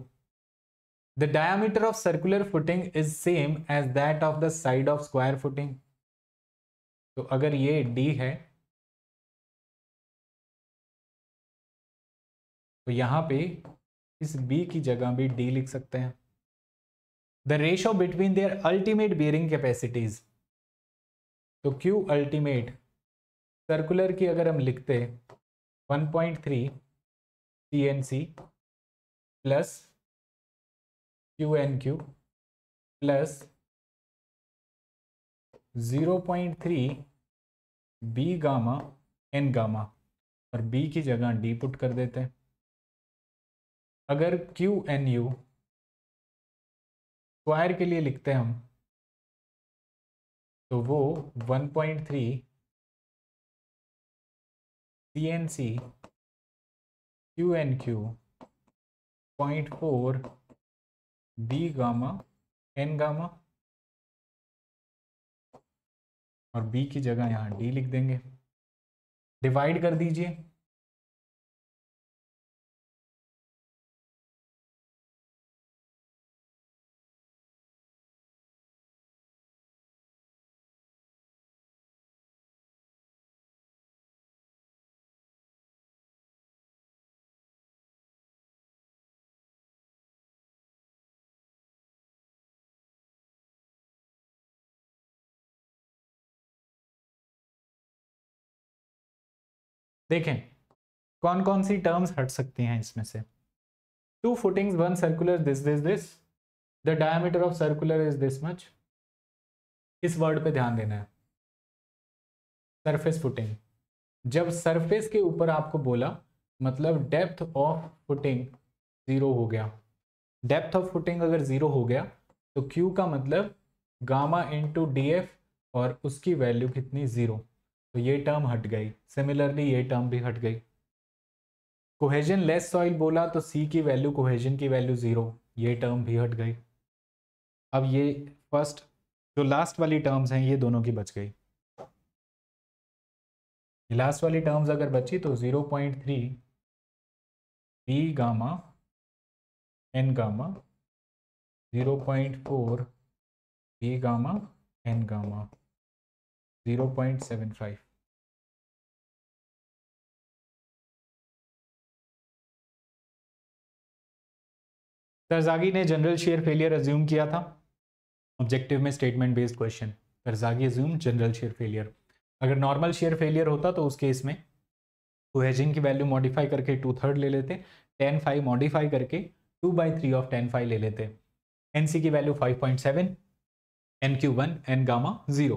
The diameter of circular footing is same as that of the side of square footing. तो अगर ये D है तो यहाँ पे इस B की जगह भी D लिख सकते हैं the ratio between their ultimate bearing capacities तो Q अल्टीमेट सर्कुलर की अगर हम लिखते 1.3 point three C N C plus Q N Q plus zero point three B gamma N gamma और बी की जगह डी पुट कर देते हैं अगर क्यू एन यू स्क्वायर के लिए लिखते हैं हम तो वो one point three C N C Q N Q point four B gamma N gamma और बी की जगह यहाँ डी लिख देंगे डिवाइड कर दीजिए देखें कौन कौन सी टर्म्स हट सकती हैं इसमें से two footings one circular this this this the diameter of circular is this much इस वर्ड पे ध्यान देना है सरफेस फुटिंग जब सरफेस के ऊपर आपको बोला मतलब डेप्थ ऑफ फुटिंग ज़ीरो हो गया डेप्थ ऑफ फुटिंग अगर ज़ीरो हो गया तो क्यू का मतलब गामा इंटू डी एफ और उसकी वैल्यू कितनी ज़ीरो तो ये टर्म हट गई सिमिलरली ये टर्म भी हट गई कोहेजन लेस सॉइल बोला तो सी की वैल्यू कोहेजन की वैल्यू ज़ीरो ये टर्म भी हट गई अब ये फर्स्ट जो लास्ट वाली टर्म्स हैं ये दोनों की बच गई लास्ट वाली टर्म्स अगर बची तो zero point three B gamma N gamma zero point four B gamma N gamma zero point seven five Terzaghi ने जनरल शेयर फेलियर एज्यूम किया था ऑब्जेक्टिव में statement based question Terzaghi assume general shear failure अगर normal shear failure होता तो उस case में तो हेजिंग की वैल्यू मॉडिफाई करके टू थर्ड ले लेते टेन फाइव मॉडिफाई करके two by three of tan phi ले लेते एन सी की value five point seven N Q one N gamma zero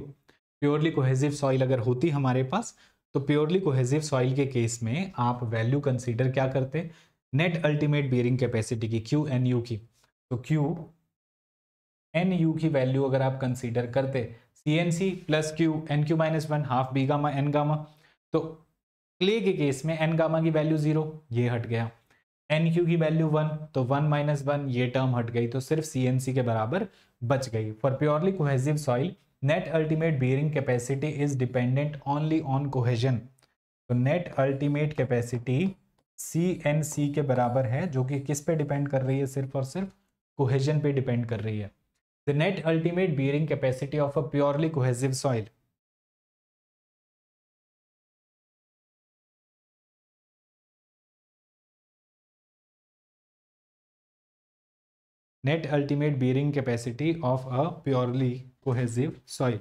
purely cohesive soil अगर होती हमारे पास तो प्योरली कोहेजिव सॉइल के केस में आप वैल्यू कंसीडर क्या करते नेट अल्टीमेट बियरिंग कैपेसिटी की क्यू एन यू की तो क्यू एन यू की वैल्यू अगर आप कंसीडर करते C N C plus Q N Q minus one half B gamma N gamma तो क्ले के केस में एन गामा की वैल्यू जीरो ये हट गया एन क्यू की वैल्यू वन तो वन माइनस वन ये टर्म हट गई तो सिर्फ सी एन सी के बराबर बच गई for purely cohesive soil net ultimate bearing capacity is dependent only on cohesion तो net ultimate capacity C N C के बराबर है जो कि किस पे डिपेंड कर रही है सिर्फ और सिर्फ कोहेजन पे डिपेंड कर रही है the net ultimate bearing capacity of a purely cohesive soil net ultimate bearing capacity of a purely cohesive soil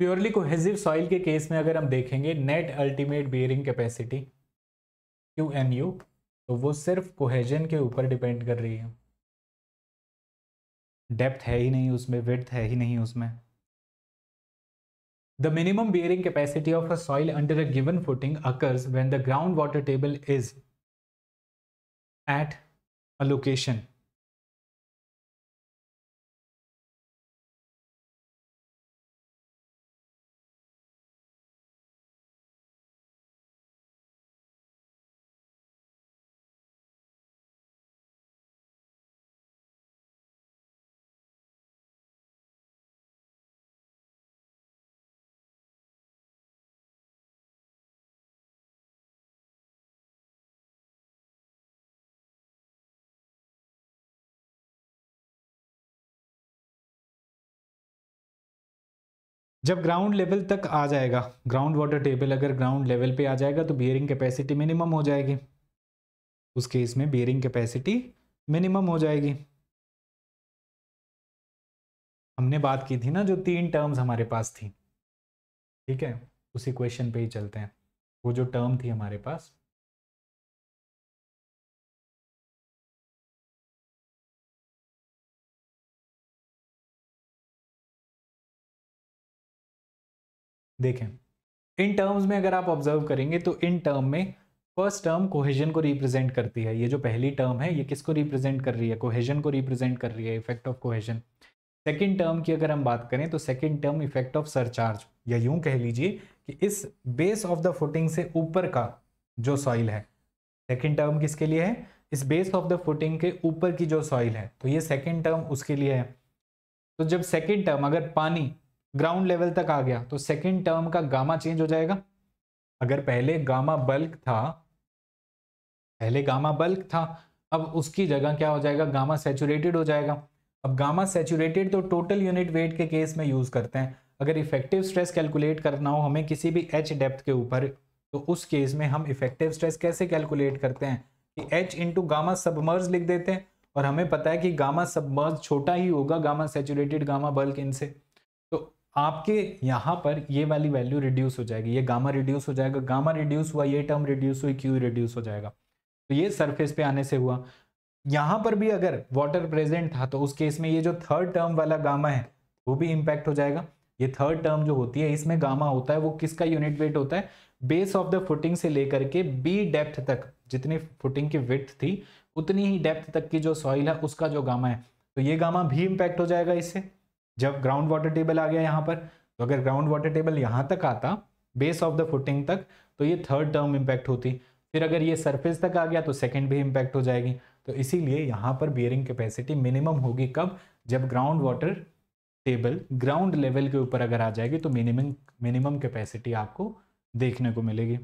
purely cohesive soil के केस में अगर हम देखेंगे net ultimate bearing capacity Q N U तो वो सिर्फ कोहेजन के ऊपर डिपेंड कर रही है डेप्थ है ही नहीं उसमें विथ है ही नहीं उसमें the minimum bearing capacity of a soil under a given footing occurs when the ground water table is at a location जब ग्राउंड लेवल तक आ जाएगा ग्राउंड वाटर टेबल अगर ग्राउंड लेवल पे आ जाएगा तो बियरिंग कैपेसिटी मिनिमम हो जाएगी उस केस में बियरिंग कैपेसिटी मिनिमम हो जाएगी हमने बात की थी ना जो तीन टर्म्स हमारे पास थी ठीक है उसी क्वेश्चन पे ही चलते हैं वो जो टर्म थी हमारे पास देखें इन टर्म्स में अगर आप ऑब्जर्व करेंगे तो इन टर्म में फर्स्ट टर्म कोहेजन को रिप्रेजेंट करती है ये जो पहली टर्म है ये किसको रिप्रेजेंट कर रही है कोहेजन को रिप्रेजेंट कर रही है effect of cohesion second term की अगर हम बात करें तो second term effect of surcharge या यूं कह लीजिए कि इस बेस ऑफ द फुटिंग से ऊपर का जो सॉइल है सेकेंड टर्म किसके लिए है इस बेस ऑफ द फुटिंग के ऊपर की जो सॉइल है तो ये सेकेंड टर्म उसके लिए है तो जब सेकेंड टर्म अगर पानी ग्राउंड लेवल तक आ गया तो सेकेंड टर्म का गामा चेंज हो जाएगा अगर पहले गामा बल्क था पहले गामा बल्क था अब उसकी जगह क्या हो जाएगा गामा सेचुरेटेड हो जाएगा अब गामा सेचुरेटेड तो टोटल यूनिट वेट के केस में यूज़ करते हैं अगर इफेक्टिव स्ट्रेस कैलकुलेट करना हो हमें किसी भी एच डेप्थ के ऊपर तो उस केस में हम इफेक्टिव स्ट्रेस कैसे कैलकुलेट करते हैं कि एच इंटू गामा सबमर्ज लिख देते हैं और हमें पता है कि गामा सबमर्ज छोटा ही होगा गामा सेचुरेटेड गामा बल्क इनसे आपके यहाँ पर ये वाली वैल्यू रिड्यूस हो जाएगी ये गामा रिड्यूस हो जाएगा गामा रिड्यूस हुआ ये टर्म रिड्यूस हुई क्यू रिड्यूस हो जाएगा तो ये सरफेस पे आने से हुआ यहाँ पर भी अगर वाटर प्रेजेंट था तो उस केस में ये जो थर्ड टर्म वाला गामा है वो भी इम्पैक्ट हो जाएगा ये थर्ड टर्म जो होती है इसमें गामा होता है वो किसका यूनिट वेट होता है बेस ऑफ द फुटिंग से लेकर के बी डेप्थ तक जितनी फुटिंग की विथ थी उतनी ही डेप्थ तक की जो सॉइल है उसका जो गामा है तो ये गामा भी इम्पैक्ट हो जाएगा इससे जब ग्राउंड वाटर टेबल आ गया यहाँ पर तो अगर ग्राउंड वाटर टेबल यहाँ तक आता बेस ऑफ द फुटिंग तक तो ये थर्ड टर्म इम्पैक्ट होती फिर अगर ये सरफेस तक आ गया तो सेकेंड भी इम्पैक्ट हो जाएगी तो इसीलिए यहाँ पर बियरिंग कैपेसिटी मिनिमम होगी कब जब ground water table ground level के ऊपर अगर आ जाएगी तो मिनिमम मिनिमम कैपेसिटी आपको देखने को मिलेगी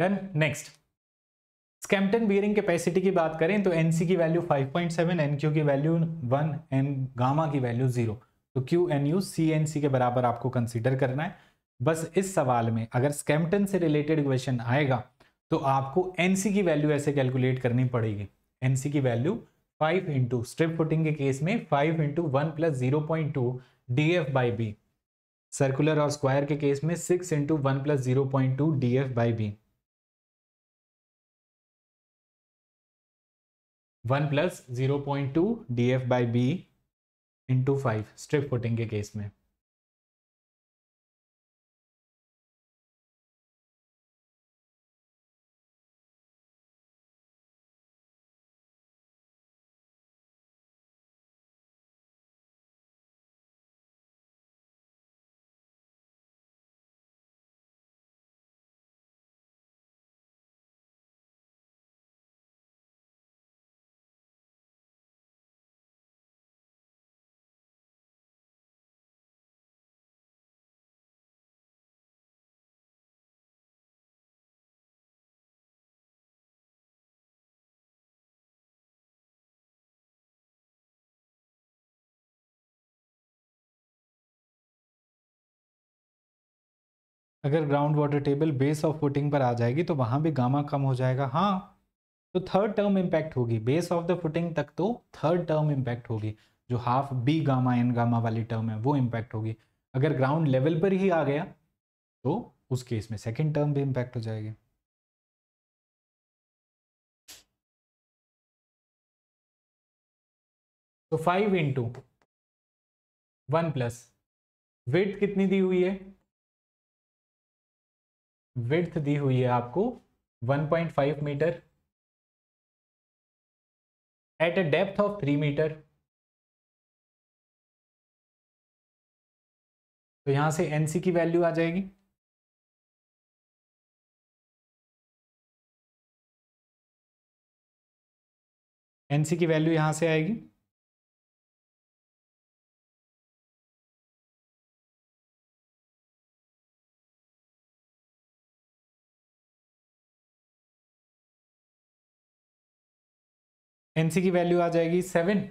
then next Skempton bearing capacity की बात करें तो एनसी की वैल्यू 5.7 एनक्यू की वैल्यू 1 एन गामा की वैल्यू 0 तो Q N U C N C के बराबर आपको कंसिडर करना है बस इस सवाल में अगर स्कैम्पटन से रिलेटेड क्वेश्चन आएगा तो आपको एनसी की वैल्यू ऐसे कैलकुलेट करनी पड़ेगी एनसी की value five into strip footing के केस में five into one plus zero point two D F by B circular और स्क्वायर के केस में six into one plus zero point two D F by B one plus zero point two D F by B into five strip footing के case में अगर ground water table base of footing पर आ जाएगी तो वहाँ भी gamma कम हो जाएगा हाँ तो थर्ड टर्म इम्पैक्ट होगी बेस ऑफ द फुटिंग तक तो थर्ड टर्म इम्पैक्ट होगी जो half B gamma N gamma वाली टर्म है वो इम्पैक्ट होगी अगर ग्राउंड लेवल पर ही आ गया तो उस केस में सेकेंड टर्म भी इम्पैक्ट हो जाएगी तो five into one plus weight कितनी दी हुई है विड्थ दी हुई है आपको 1.5 metre at a depth of three metre तो यहां से एनसी की वैल्यू आ जाएगी एनसी की वैल्यू यहां से आएगी एन सी की वैल्यू आ जाएगी seven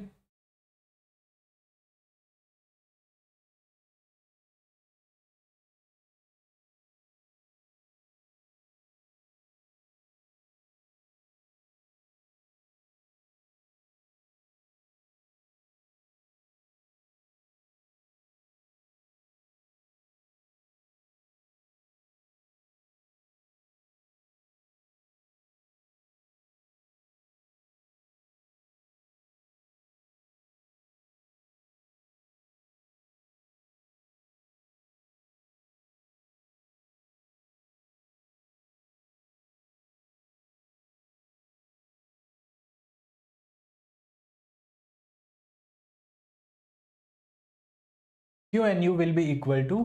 Q and U will be equal to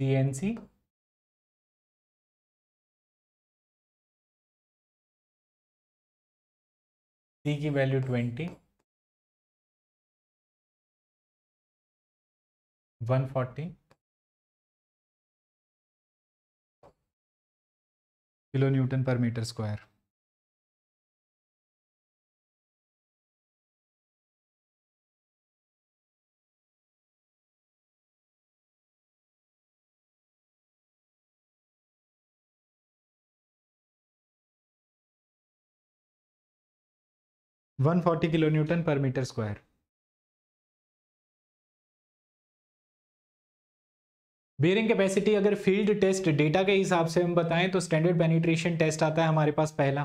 GNC C की value twenty one forty kilo newton पर मीटर स्क्वायर 140 किलो न्यूटन पर मीटर स्क्वायर बेरिंग कैपेसिटी अगर फील्ड टेस्ट डेटा के हिसाब से हम बताएं तो स्टैंडर्ड पेनिट्रेशन टेस्ट आता है हमारे पास पहला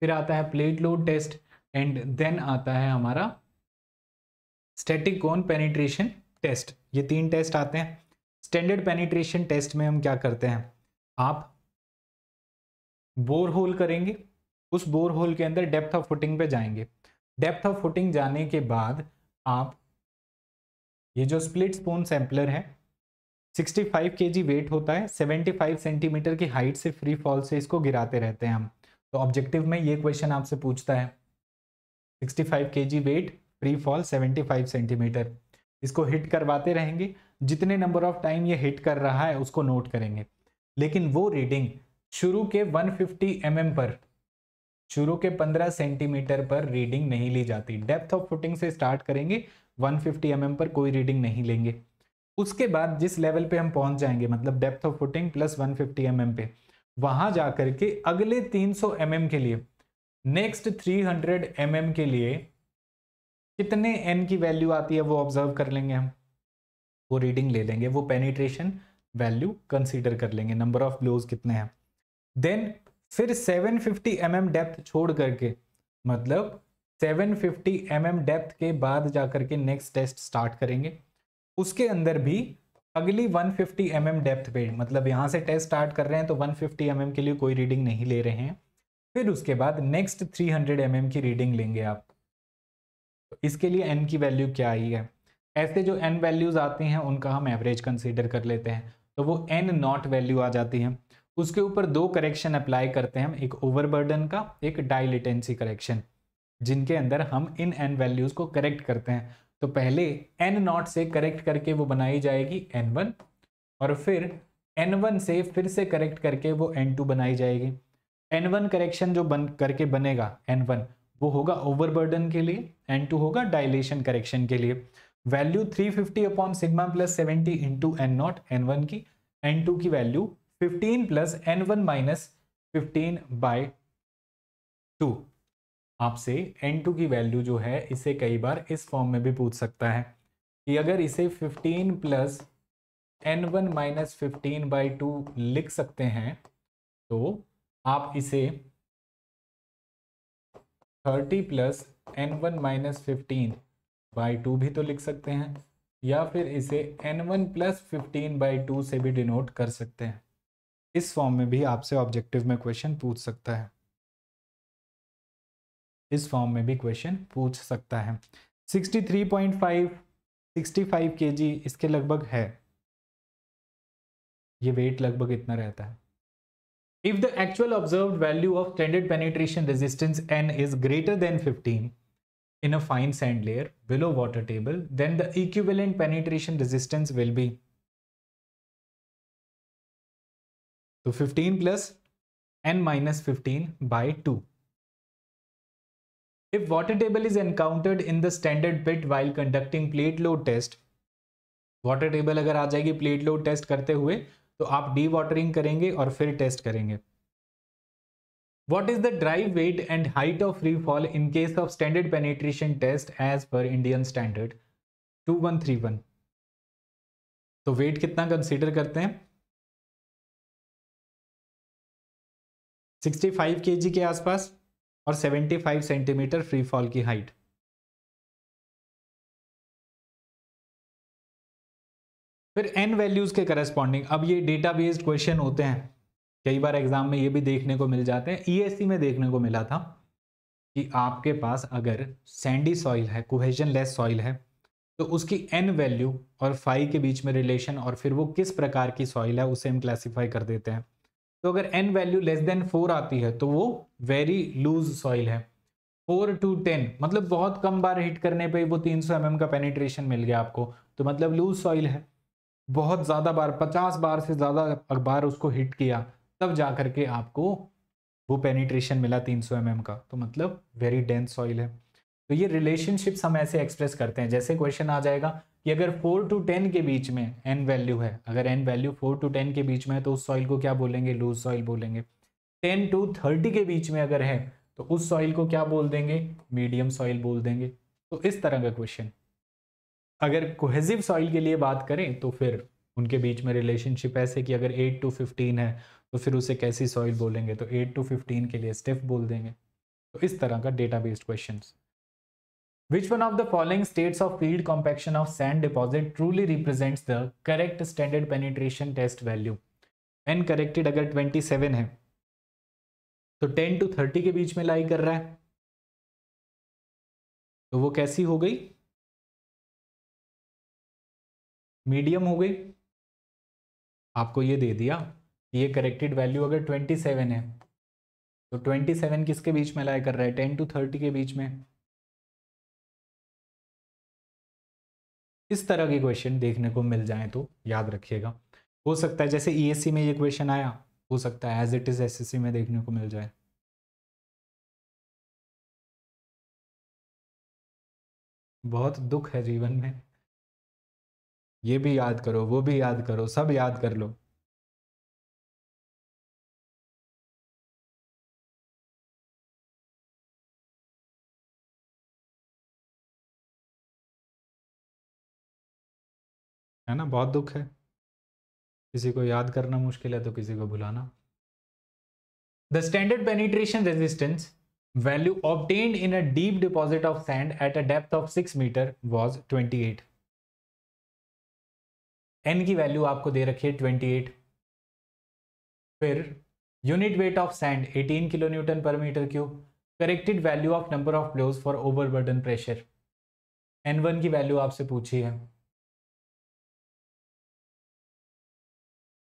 फिर आता है plate load test and then आता है हमारा स्टैटिक कोन पेनिट्रेशन टेस्ट ये तीन टेस्ट आते हैं स्टैंडर्ड पेनिट्रेशन टेस्ट में हम क्या करते हैं आप बोर होल करेंगे उस बोर होल के अंदर डेप्थ ऑफ फुटिंग पे जाएंगे डेप्थ ऑफ फुटिंग जाने के बाद आप ये जो स्प्लिट स्पून सैम्पलर है 65 केजी वेट होता है 75 सेंटीमीटर की हाइट से फ्री फॉल से इसको गिराते रहते हैं हम तो ऑब्जेक्टिव में ये क्वेश्चन आपसे पूछता है 65 KG weight free fall 75 centimetre इसको हिट करवाते रहेंगे जितने नंबर ऑफ टाइम ये हिट कर रहा है उसको नोट करेंगे लेकिन वो रीडिंग शुरू के 150 फिफ्टी mm पर शुरू के 15 सेंटीमीटर पर रीडिंग नहीं ली जाती डेप्थ ऑफ फुटिंग से स्टार्ट करेंगे 150 फिफ्टी mm पर कोई रीडिंग नहीं लेंगे उसके बाद जिस लेवल पे हम पहुंच जाएंगे मतलब depth of footing plus 150 fifty mm पे वहां जाकर के अगले 300 सौ mm के लिए नेक्स्ट 300 हंड्रेड mm के लिए कितने एन की वैल्यू आती है वो ऑब्जर्व कर लेंगे हम वो रीडिंग ले लेंगे वो पेनिट्रेशन वैल्यू कंसिडर कर लेंगे नंबर ऑफ ब्लोज कितने हैं देन फिर 750 फिफ्टी mm डेप्थ छोड़ करके मतलब 750 फिफ्टी mm डेप्थ के बाद जा करके नेक्स्ट टेस्ट स्टार्ट करेंगे उसके अंदर भी अगली 150 फिफ्टी mm डेप्थ पे मतलब यहाँ से टेस्ट स्टार्ट कर रहे हैं तो 150 फिफ्टी mm के लिए कोई रीडिंग नहीं ले रहे हैं फिर उसके बाद नेक्स्ट 300 हंड्रेड mm की रीडिंग लेंगे आप इसके लिए एन की वैल्यू क्या आई है ऐसे जो एन वैल्यूज़ आती हैं उनका हम एवरेज कंसिडर कर लेते हैं तो वो एन नॉट वैल्यू आ जाती है उसके ऊपर दो करेक्शन अप्लाई करते हैं हम एक ओवरबर्डन का एक डाइलिटेंसी करेक्शन जिनके अंदर हम इन एन वैल्यूज़ को करेक्ट करते हैं तो पहले एन नॉट से करेक्ट करके वो बनाई जाएगी एन वन और फिर एन वन से फिर से करेक्ट करके वो एन टू बनाई जाएगी एन वन करेक्शन जो बन करके बनेगा एन वन वो होगा ओवरबर्डन के लिए एन टू होगा डायलेशन करेक्शन के लिए value three fifty upon sigma plus seventy into N naught N one की एन टू की value fifteen plus N one minus fifteen by two आपसे एन टू की वैल्यू जो है इसे कई बार इस फॉर्म में भी पूछ सकता है कि अगर इसे fifteen plus N one minus fifteen by two लिख सकते हैं तो आप इसे thirty plus N one minus fifteen by two भी तो लिख सकते हैं या फिर इसे N one plus fifteen by two से भी डिनोट कर सकते हैं इस फॉर्म में भी आपसे ऑब्जेक्टिव में क्वेश्चन पूछ सकता है इस फॉर्म में भी क्वेश्चन पूछ सकता है 63.5 65 केजी इसके लगभग है ये वेट लगभग इतना रहता है if the actual observe value of standard penetration resistance N is greater than 15 in a fine sand layer below water table then the equivalent penetration resistance will be तो 15 plus N minus fifteen by two if water table is encountered in the standard pit while conducting plate load test water table अगर आ जाएगी plate load test करते हुए तो आप D watering करेंगे और फिर टेस्ट करेंगे what is the drive weight and height of free fall in case of standard penetration test as per Indian standard two one three one तो वेट कितना कंसिडर करते हैं 65 फाइव के आसपास और 75 सेंटीमीटर फ्री फॉल की height फिर N values के करस्पॉन्डिंग अब ये डेटा बेस्ड क्वेश्चन होते हैं कई बार एग्जाम में ये भी देखने को मिल जाते हैं ईएससी e में देखने को मिला था कि आपके पास अगर सैंडी सॉइल है कोहेजन लेस सॉइल है तो उसकी एन वैल्यू और फाइव के बीच में रिलेशन और फिर वो किस प्रकार की सॉइल है उसे हम क्लासीफाई कर देते हैं तो अगर N value less than four आती है तो वो वेरी लूज सॉइल है फोर टू टेन मतलब बहुत कम बार हिट करने पे वो तीन सौ mm का पेनिट्रेशन मिल गया आपको तो मतलब लूज सॉइल है बहुत ज़्यादा बार पचास बार से ज़्यादा अखबार उसको हिट किया तब जा करके आपको वो पेनिट्रेशन मिला 300 सौ mm का तो मतलब वेरी डेंस सॉइल है तो ये रिलेशनशिप्स हम ऐसे एक्सप्रेस करते हैं जैसे क्वेश्चन आ जाएगा कि अगर फोर टू टेन के बीच में एन वैल्यू है अगर N value four to ten के बीच में है तो उस सॉइल को क्या बोलेंगे लूज सॉइल बोलेंगे टेन टू थर्टी के बीच में अगर है तो उस सॉइल को क्या बोल देंगे मीडियम सॉइल बोल देंगे तो इस तरह का क्वेश्चन अगर कोहेजिव सॉइल के लिए बात करें तो फिर उनके बीच में रिलेशनशिप ऐसे कि अगर एट टू फिफ्टीन है तो फिर उसे कैसी सॉइल बोलेंगे तो एट टू फिफ्टीन के लिए स्टिफ बोल देंगे तो इस तरह का data based question Which one of the following states of field compaction of sand deposit truly represents the correct standard penetration test value? N corrected अगर 27 है तो 10 टू 30 के बीच में लाई कर रहा है तो वो कैसी हो गई मीडियम हो गई आपको ये दे दिया ये करेक्टेड वैल्यू अगर 27 है तो 27 किसके बीच में लाई कर रहा है 10 टू 30 के बीच में इस तरह के क्वेश्चन देखने को मिल जाए तो याद रखिएगा हो सकता है जैसे ई e में ये क्वेश्चन आया हो सकता है एज इट इज एस में देखने को मिल जाए बहुत दुख है जीवन में ये भी याद करो वो भी याद करो सब याद कर लो है ना बहुत दुख है किसी को याद करना मुश्किल है तो किसी को भुलाना the standard penetration resistance value in a deep deposit of sand at a depth of six metre was twenty eight N की वैल्यू आपको दे रखी है एट फिर unit weight of sand eighteen kilo newton पर metre cube corrected value of number of blows for overburden pressure N one की value आपसे पूछी है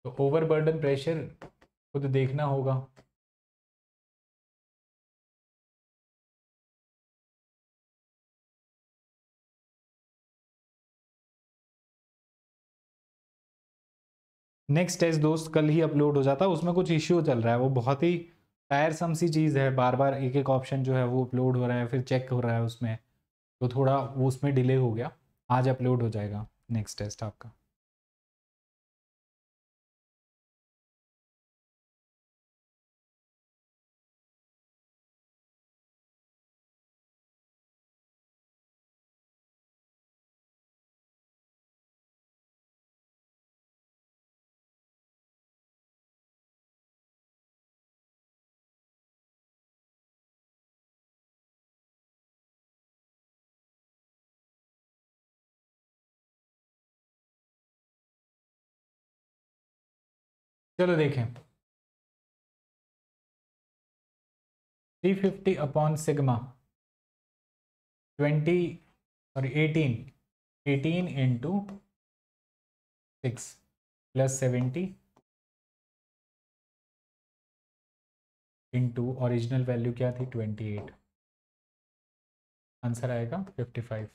तो ओवरबर्डन प्रेशर खुद देखना होगा नेक्स्ट टेस्ट दोस्त कल ही अपलोड हो जाता है उसमें कुछ इश्यू चल रहा है वो बहुत ही टायरसम सी चीज़ है बार बार एक एक ऑप्शन जो है वो अपलोड हो रहा है फिर चेक हो रहा है उसमें तो थोड़ा वो उसमें डिले हो गया आज अपलोड हो जाएगा नेक्स्ट टेस्ट आपका चलो देखें three fifty upon sigma twenty और eighteen eighteen into six plus seventy into original value क्या थी ट्वेंटी एट आंसर आएगा fifty five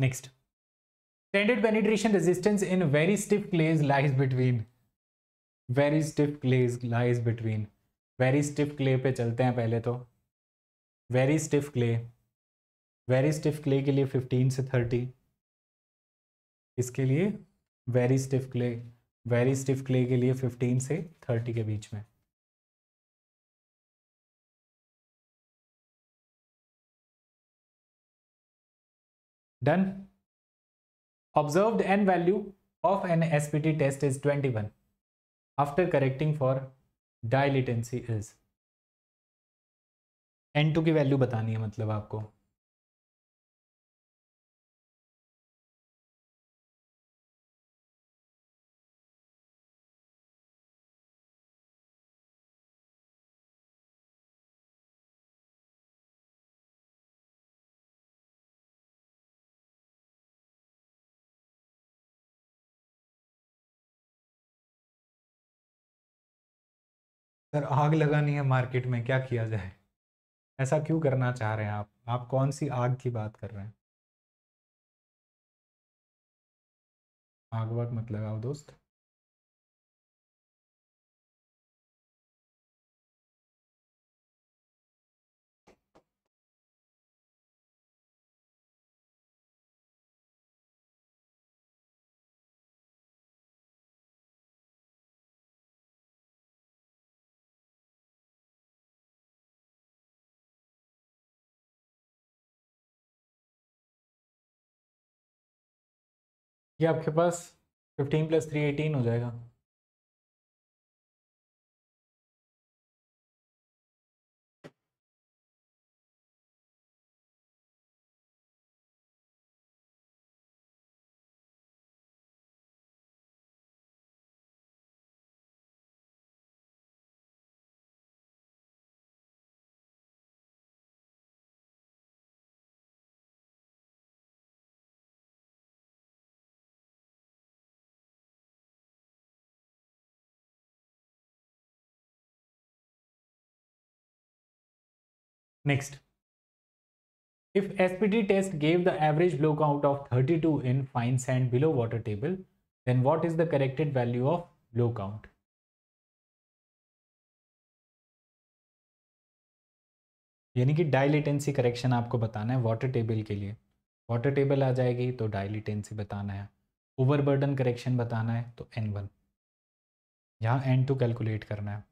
next standard penetration resistance in very stiff clays lies between very stiff clays lies between very stiff clay पे चलते हैं पहले तो very stiff clay very stiff clay के लिए फिफ्टीन से थर्टी इसके लिए very stiff clay very stiff clay के लिए फिफ्टीन से थर्टी के बीच में done observed n value of an spt test is 21 after correcting for dilatancy is N two की वैल्यू बतानी है मतलब आपको सर आग लगानी है मार्केट में क्या किया जाए ऐसा क्यों करना चाह रहे हैं आप आप कौन सी आग की बात कर रहे हैं आग वग मत लगाओ दोस्त ये आपके पास फिफ्टीन प्लस थ्री एटीन हो जाएगा Next, if SPT test gave the average blow count of 32 in fine sand below water table, then what is the corrected value of blow count? यानी कि डाइलिटेंसी करेक्शन आपको बताना है वाटर टेबल के लिए water table आ जाएगी तो डाइलिटेंसी बताना है ओवरबर्डन करेक्शन बताना है तो एन वन यहाँ एन टू कैलकुलेट करना है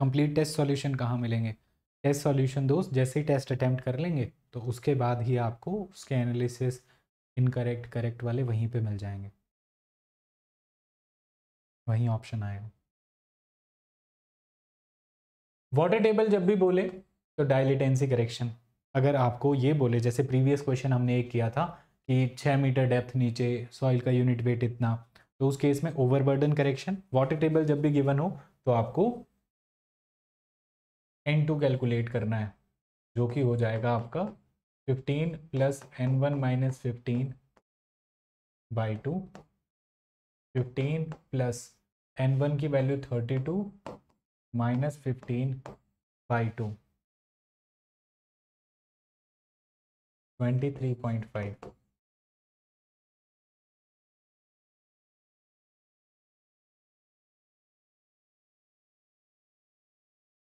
कंप्लीट टेस्ट सॉल्यूशन कहाँ मिलेंगे टेस्ट सॉल्यूशन दोस्त जैसे ही टेस्ट अटैम्प्ट कर लेंगे तो उसके बाद ही आपको उसके एनालिसिस इनकरेक्ट करेक्ट वाले वहीं पे मिल जाएंगे वहीं ऑप्शन आएगा वाटर टेबल जब भी बोले तो डायलिटेंसी करेक्शन अगर आपको ये बोले जैसे प्रीवियस क्वेश्चन हमने एक किया था कि छः मीटर डेप्थ नीचे सॉइल का यूनिट वेट इतना तो उस केस में ओवरबर्डन करेक्शन वाटर टेबल जब भी गिवन हो तो आपको एन टू कैलकुलेट करना है जो कि हो जाएगा आपका fifteen plus N one minus fifteen by two fifteen plus N one की value thirty two minus fifteen by two twenty three point five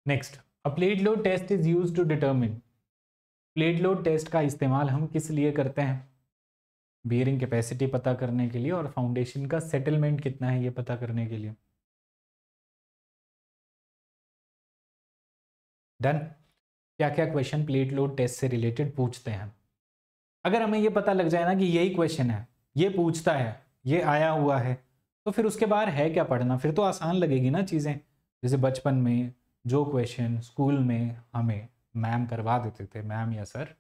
next अब plate load test is use to determine plate load test का इस्तेमाल हम किस लिए करते हैं bearing capacity पता करने के लिए और फाउंडेशन का सेटलमेंट कितना है ये पता करने के लिए डन क्या क्या क्वेश्चन प्लेट लोड टेस्ट से रिलेटेड पूछते हैं अगर हमें ये पता लग जाए ना कि यही क्वेश्चन है ये पूछता है ये आया हुआ है तो फिर उसके बाहर है क्या पढ़ना फिर तो आसान लगेगी ना चीज़ें जैसे बचपन में जो क्वेश्चन स्कूल में हमें मैम करवा देते थे मैम या सर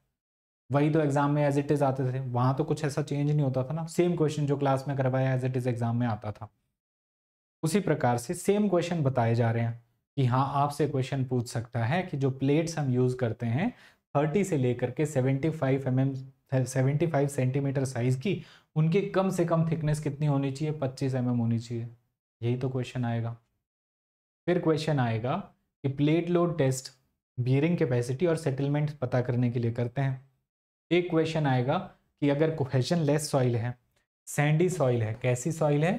वही तो एग्ज़ाम में एज इट इज़ आते थे वहां तो कुछ ऐसा चेंज नहीं होता था ना सेम क्वेश्चन जो क्लास में करवाया एज इट इज़ एग्ज़ाम में आता था उसी प्रकार से सेम क्वेश्चन बताए जा रहे हैं कि हाँ आपसे क्वेश्चन पूछ सकता है कि जो प्लेट्स हम यूज़ करते हैं थर्टी से लेकर के seventy five M M seventy five centimetre size की उनकी कम से कम थिकनेस कितनी होनी चाहिए पच्चीस एम mm होनी चाहिए यही तो क्वेश्चन आएगा फिर क्वेश्चन आएगा कि plate load test bearing capacity और सेटलमेंट पता करने के लिए करते हैं एक क्वेश्चन आएगा कि अगर कोहेजन लेस सॉइल है सैंडी सॉइल है कैसी सॉइल है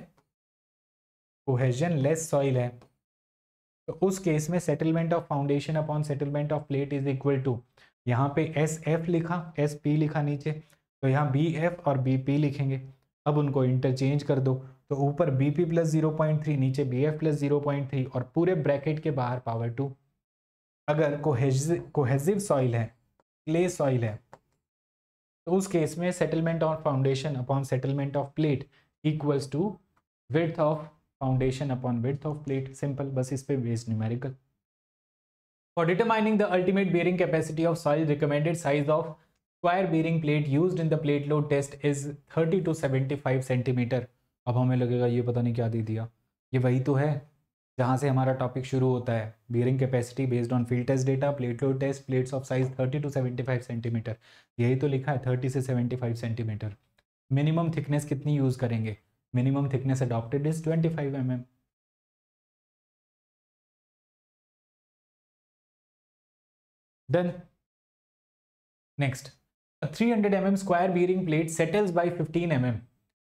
कोहेजन लेस सॉइल है तो उस केस में settlement of foundation upon settlement of plate is equal to यहाँ पे एस एफ लिखा एस पी लिखा नीचे तो यहाँ बी एफ और बी पी लिखेंगे अब उनको इंटरचेंज कर दो तो ऊपर B P plus zero point three नीचे B F plus zero point three और पूरे ब्रैकेट के बाहर पावर टू अगर कोहेजिव सॉइल है क्ले सॉइल है तो उस केस में settlement of foundation upon settlement of plate equals to width of foundation upon width of plate simple बस इस पे based numerical for determining the ultimate bearing capacity of soil recommended size of square bearing plate use in the plate load test is thirty to seventy five centimetre अब हमें लगेगा ये पता नहीं क्या दे दिया ये वही तो है जहाँ से हमारा टॉपिक शुरू होता है bearing capacity based on field test data plate load test plates of size 30 to 75 centimetre यही तो लिखा है 30 से 75 सेंटीमीटर मिनिमम थिकनेस कितनी यूज़ करेंगे minimum thickness adopted is 25 five mm. Then next, a M mm square bearing plate settles by 15 M mm।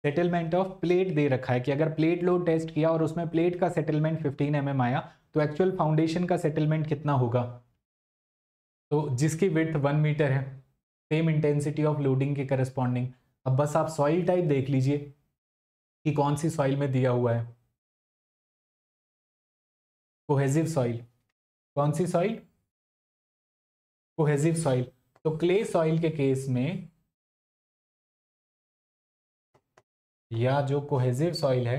Settlement of plate दे रखा है कि अगर प्लेट लोड टेस्ट किया और उसमें प्लेट का सेटलमेंट 15 एम आया तो एक्चुअल फाउंडेशन का सेटलमेंट कितना होगा तो जिसकी विथ वन मीटर है सेम इंटेंसिटी ऑफ लोडिंग के करस्पॉन्डिंग अब बस आप सॉइल टाइप देख लीजिए कि कौन सी सॉइल में दिया हुआ है कोहेजिव सॉइल कौन सी सॉइल कोहेजिव सॉइल तो क्ले सॉइल के केस में या जो कोहेजिव सॉइल है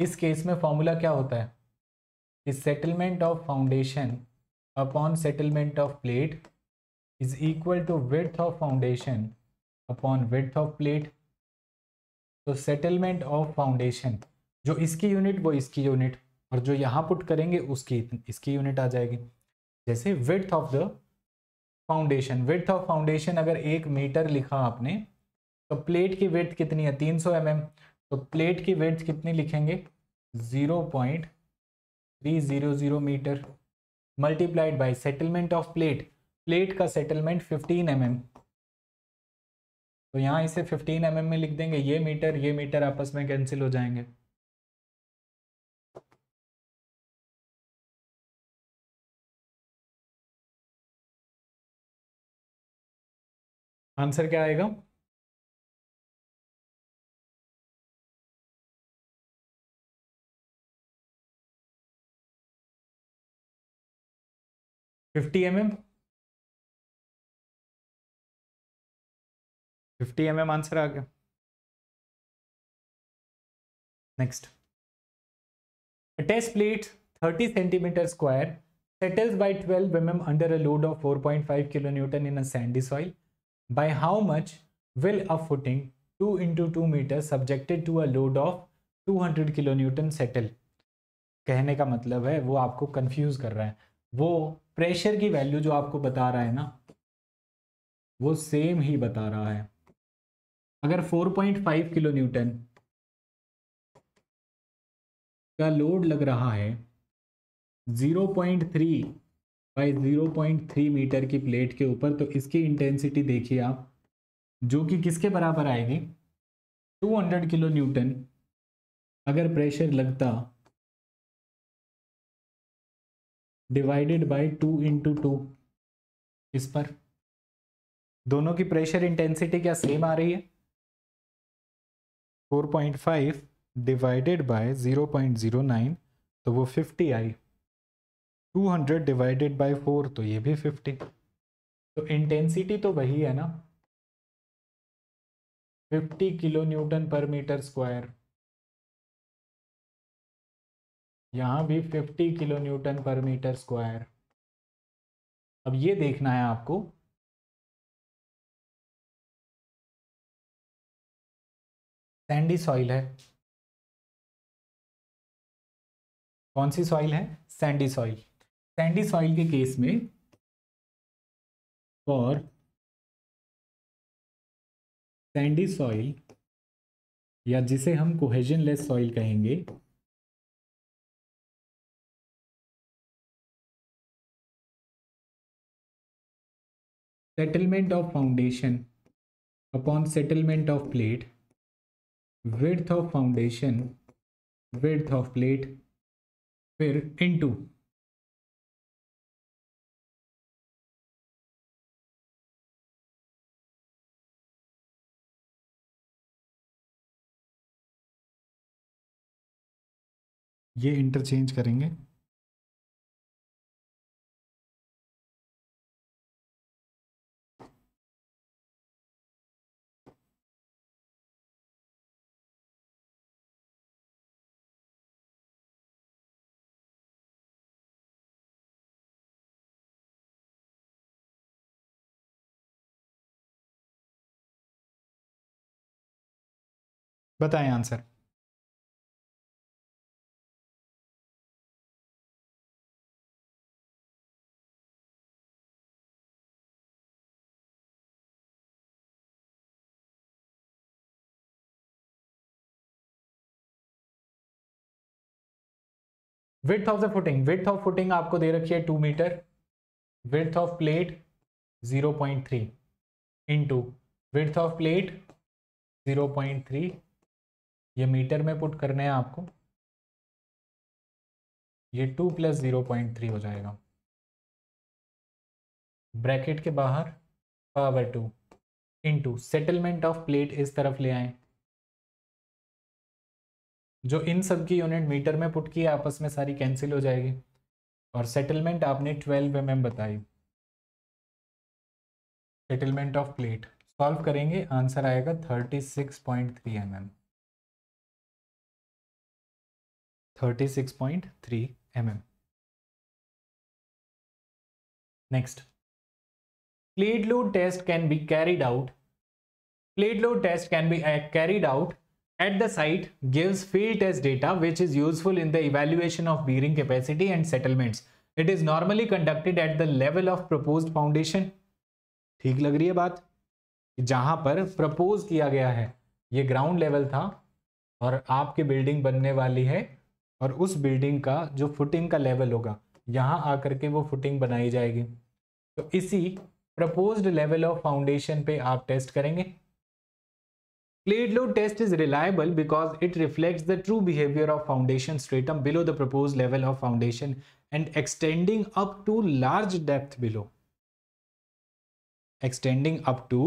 इस केस में फॉर्मूला क्या होता है कि settlement of foundation upon settlement of plate is equal to width of foundation upon width of plate तो सेटलमेंट ऑफ फाउंडेशन जो इसकी यूनिट वो इसकी यूनिट और जो यहाँ पुट करेंगे उसकी इसकी यूनिट आ जाएगी जैसे width of the foundation width of foundation अगर एक मीटर लिखा आपने तो प्लेट की वेथ कितनी है 300 सौ mm, तो प्लेट की वेथ कितनी लिखेंगे 0.300 metre multiplied by settlement of plate plate का सेटलमेंट 15 mm तो यहाँ इसे 15 mm में लिख देंगे ये मीटर ये मीटर आपस में कैंसिल हो जाएंगे आंसर क्या आएगा fifty M M fifty M answer आ गया next test plate 30 centimetre square settles by 12 M under a load of 4.5 kilo newton in a sandy soil by how much will a footing 2 into two metre subjected to a load of 200 kilo newton settle कहने का मतलब है वो आपको confuse कर रहा है वो प्रेशर की वैल्यू जो आपको बता रहा है ना वो सेम ही बता रहा है अगर 4.5 किलो न्यूटन का लोड लग रहा है 0.3 बाई 0.3 मीटर की प्लेट के ऊपर तो इसकी इंटेंसिटी देखिए आप जो कि किसके बराबर आएगी 200 किलो न्यूटन अगर प्रेशर लगता divided by two into two इस पर दोनों की प्रेशर इंटेंसिटी क्या सेम आ रही है 4.5 डिवाइडेड बाय 0.09 तो वो 50 आई 200 डिवाइडेड बाय 4 तो ये भी 50 तो इंटेंसिटी तो वही है ना 50 किलो न्यूटन पर मीटर स्क्वायर यहाँ भी 50 किलो न्यूटन पर मीटर स्क्वायर अब ये देखना है आपको सैंडी सॉइल है कौन सी सॉइल है सैंडी सॉइल सैंडी सॉइल के केस में फॉर सैंडी सॉइल या जिसे हम कोहेजन लेस सॉइल कहेंगे settlement of foundation upon settlement of plate width of foundation width of plate फिर इनटू ये इंटरचेंज करेंगे बताएं answer width of the footing with of footing आपको दे रखी है two metre width of plate zero point three into width of plate zero point three ये metre में पुट करने हैं आपको ये two plus zero point three हो जाएगा ब्रैकेट के बाहर power two into settlement of plate इस तरफ ले आए जो इन सब की यूनिट मीटर में पुट की आपस में सारी कैंसिल हो जाएगी और सेटलमेंट आपने ट्वेल्व एम बताई सेटलमेंट ऑफ प्लेट सॉल्व करेंगे आंसर आएगा thirty six point three m m 36.3 mm. Next, plate load test can be carried out. Plate load test can be carried out at the site gives field test data which is useful in the evaluation of bearing capacity and settlements. It is normally conducted at the level of proposed foundation. ठीक लग रही है बात जहां पर propose किया गया है ये ग्राउंड लेवल था और आपकी बिल्डिंग बनने वाली है और उस बिल्डिंग का जो फुटिंग का लेवल होगा यहाँ आकर के वो फुटिंग बनाई जाएगी तो इसी प्रपोज लेवल ऑफ फाउंडेशन पे आप टेस्ट करेंगे plate load test is reliable because it reflects the true behaviour of foundation stratum below the propose level of foundation and extending up to large depth below extending up to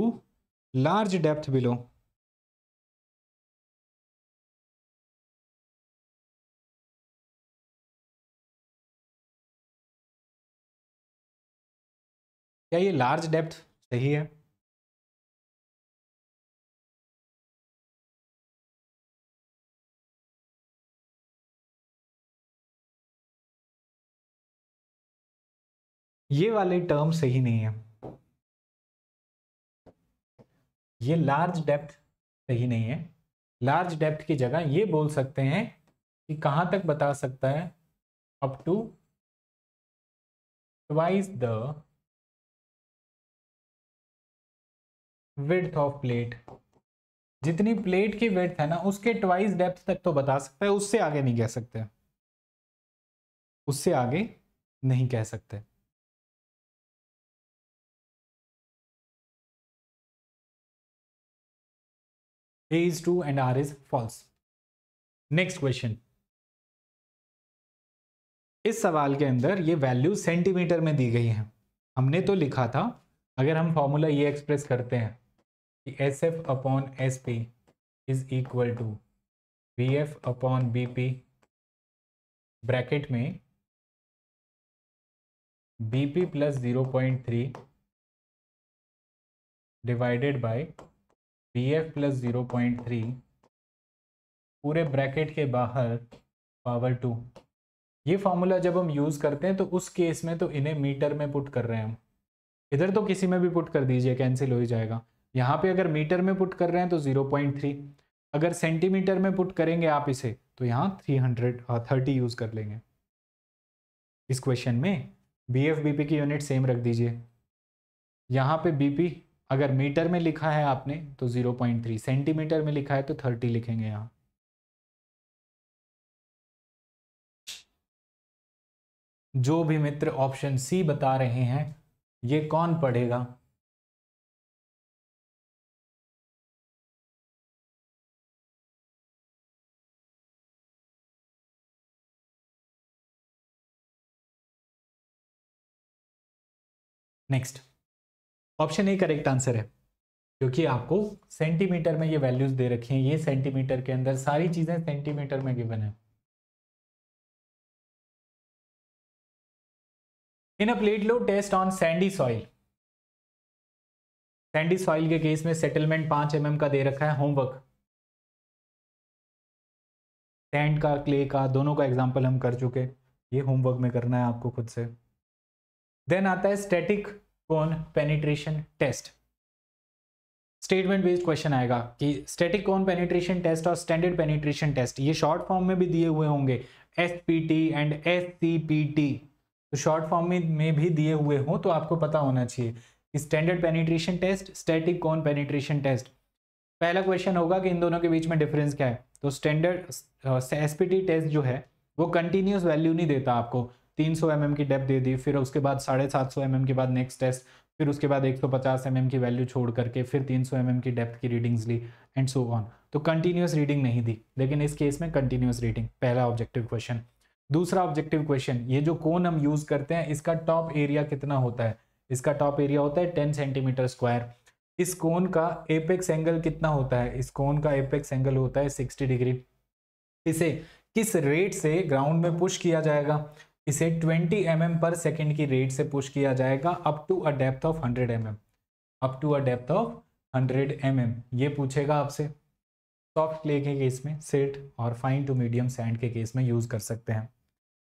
large depth below क्या ये large depth सही है ये वाले term सही नहीं है ये लार्ज डेप्थ सही नहीं है लार्ज डेप्थ की जगह ये बोल सकते हैं कि कहां तक बता सकता है up to twice the width of plate जितनी प्लेट की वेट है ना उसके ट्वाइस डेप्थ तक तो बता सकते हैं उससे आगे नहीं कह सकते उससे आगे नहीं कह सकते A is true and R is false next question इस सवाल के अंदर ये वैल्यू सेंटीमीटर में दी गई है हमने तो लिखा था अगर हम फॉर्मूला ये एक्सप्रेस करते हैं S F upon S P is equal to B F upon B P bracket में B P plus zero point three divided by B F plus zero point three पूरे ब्रैकेट के बाहर power to ये formula जब हम use करते हैं तो उस केस में तो इन्हें मीटर में पुट कर रहे हैं हम इधर तो किसी में भी पुट कर दीजिए कैंसिल हो ही जाएगा यहाँ पे अगर मीटर में पुट कर रहे हैं तो 0.3 अगर सेंटीमीटर में पुट करेंगे आप इसे तो यहाँ हंड्रेड हाँ, थर्टी यूज़ कर लेंगे इस क्वेश्चन में बी एफ बी पी की यूनिट सेम रख दीजिए यहाँ पे बी पी अगर मीटर में लिखा है आपने तो 0.3 सेंटीमीटर में लिखा है तो 30 लिखेंगे यहाँ जो भी मित्र ऑप्शन सी बता रहे हैं ये कौन पढ़ेगा next option A correct answer है क्योंकि आपको सेंटीमीटर में ये वैल्यूज दे रखी हैं ये सेंटीमीटर के अंदर सारी चीजें सेंटीमीटर में गिवन है in a plate load test on sandy soil sandy soil के केस में सेटलमेंट पांच एमएम का दे रखा है होमवर्क सैंड का क्ले का दोनों का एग्जाम्पल हम कर चुके ये होमवर्क में करना है आपको खुद से देन आता है static cone penetration test statement based question आएगा कि स्टैटिक कॉन पेनिट्रेशन टेस्ट और स्टैंडर्ड पेनिट्रेशन टेस्ट ये शॉर्ट फॉर्म में भी दिए हुए होंगे S P T and S C P T तो शॉर्ट फॉर्म में भी दिए हुए हों तो आपको पता होना चाहिए कि standard penetration test static cone penetration test पहला क्वेश्चन होगा कि इन दोनों के बीच में डिफरेंस क्या है तो स्टैंडर्ड एस टेस्ट जो है वो कंटिन्यूस वैल्यू नहीं देता आपको तीन सौ mm की डेप दे दी फिर उसके बाद साढ़े सात सौ एम के बाद नेक्स्ट टेस्ट फिर उसके बाद 150 सौ mm की वैल्यू छोड़ करके फिर 300 सौ mm की डेप्थ की रीडिंग्स ली एंड सो ऑन तो कंटिन्यूस रीडिंग नहीं दी लेकिन इस केस में कंटिन्यूस रीडिंग पहला ऑब्जेक्टिव क्वेश्चन दूसरा ऑब्जेक्टिव क्वेश्चन ये जो कोन हम यूज करते हैं इसका टॉप एरिया कितना होता है इसका टॉप एरिया होता है टेन सेंटीमीटर स्क्वायर इस कोन का एपेक्स एंगल कितना होता है इस कोन का एपेक्स एंगल होता है सिक्सटी डिग्री इसे किस रेट से ग्राउंड में पुश किया जाएगा इसे 20 एम mm पर सेकेंड की रेट से पुश किया जाएगा up to a depth of 100 m mm, up to a depth of 100 m mm, ये पूछेगा आपसे सॉफ्ट क्ले के केस में सेट और फाइन टू मीडियम सैंड के केस में यूज़ कर सकते हैं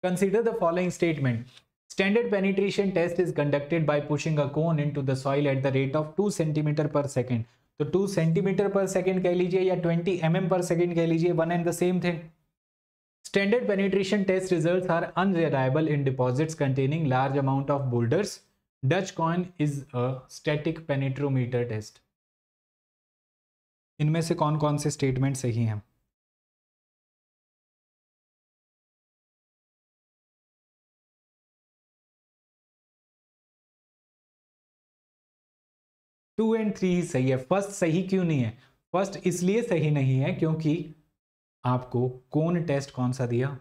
consider the following statement standard penetration test is conducted by pushing a cone into the soil at the rate of two centimetre per second तो two centimetre per second कह लीजिए या twenty m mm पर second कह लीजिए one and the same thing Standard penetration test results are unreliable in deposits containing large amount of boulders. Dutch coin is a static penetrometer test. इनमें से कौन कौन से स्टेटमेंट सही हैं टू एंड थ्री ही सही है फर्स्ट सही क्यों नहीं है फर्स्ट इसलिए सही नहीं है क्योंकि आपको कौन टेस्ट कौन सा दिया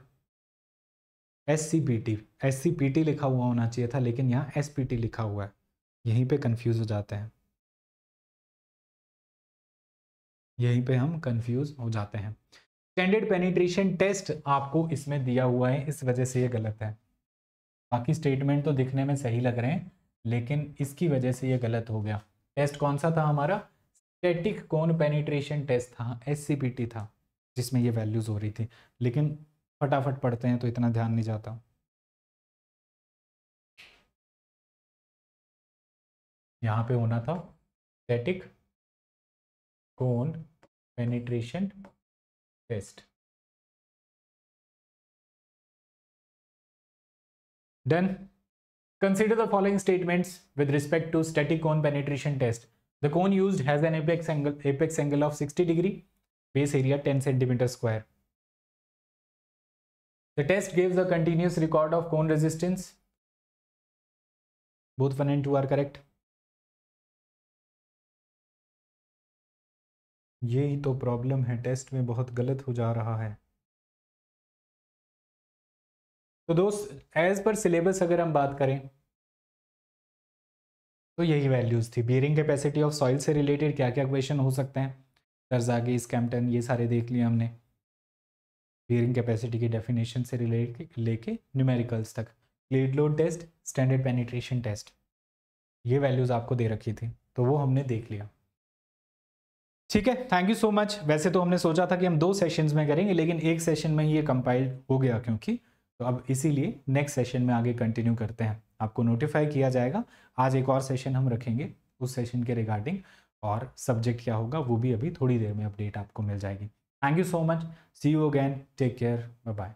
S C P T S C P T लिखा हुआ होना चाहिए था लेकिन यहाँ एस पी टी लिखा हुआ है यहीं पे कंफ्यूज हो जाते हैं यहीं पे हम कंफ्यूज हो जाते हैं स्टैंडर्ड पेनिट्रेशन टेस्ट आपको इसमें दिया हुआ है इस वजह से ये गलत है बाकी स्टेटमेंट तो दिखने में सही लग रहे हैं लेकिन इसकी वजह से ये गलत हो गया टेस्ट कौन सा था हमारा स्टैटिक कौन पेनिट्रेशन टेस्ट था एस था जिसमें ये वैल्यूज हो रही थी लेकिन फटाफट पढ़ते हैं तो इतना ध्यान नहीं जाता यहाँ पे होना था static cone penetration test done consider the following statements with respect to static cone penetration test the cone used has an apex angle apex angle of 60 degree area ten centimetre square the test test gives a continuous record of cone resistance both 1 and 2 are correct यही तो problem है test में बहुत गलत हो जा रहा है तो दोस्त एज पर सिलेबस अगर हम बात करें तो यही वैल्यूज थी बियरिंग कैपेसिटी ऑफ सॉइल से रिलेटेड क्या क्या क्वेश्चन हो सकते हैं करजागे स्कैम्पटन ये सारे देख लिए हमने बियरिंग कैपेसिटी के डेफिनेशन से रिलेटेड लेके न्यूमेरिकल्स तक plate load test standard penetration test ये वैल्यूज़ आपको दे रखी थी तो वो हमने देख लिया ठीक है थैंक यू सो मच वैसे तो हमने सोचा था कि हम दो सेशंस में करेंगे लेकिन एक सेशन में ही ये कंपाइल हो गया क्योंकि तो अब इसीलिए नेक्स्ट सेशन में आगे कंटिन्यू करते हैं आपको नोटिफाई किया जाएगा आज एक और सेशन हम रखेंगे उस सेशन के रिगार्डिंग और सब्जेक्ट क्या होगा वो भी अभी थोड़ी देर में अपडेट आपको मिल जाएगी thank you so much see you again take care bye bye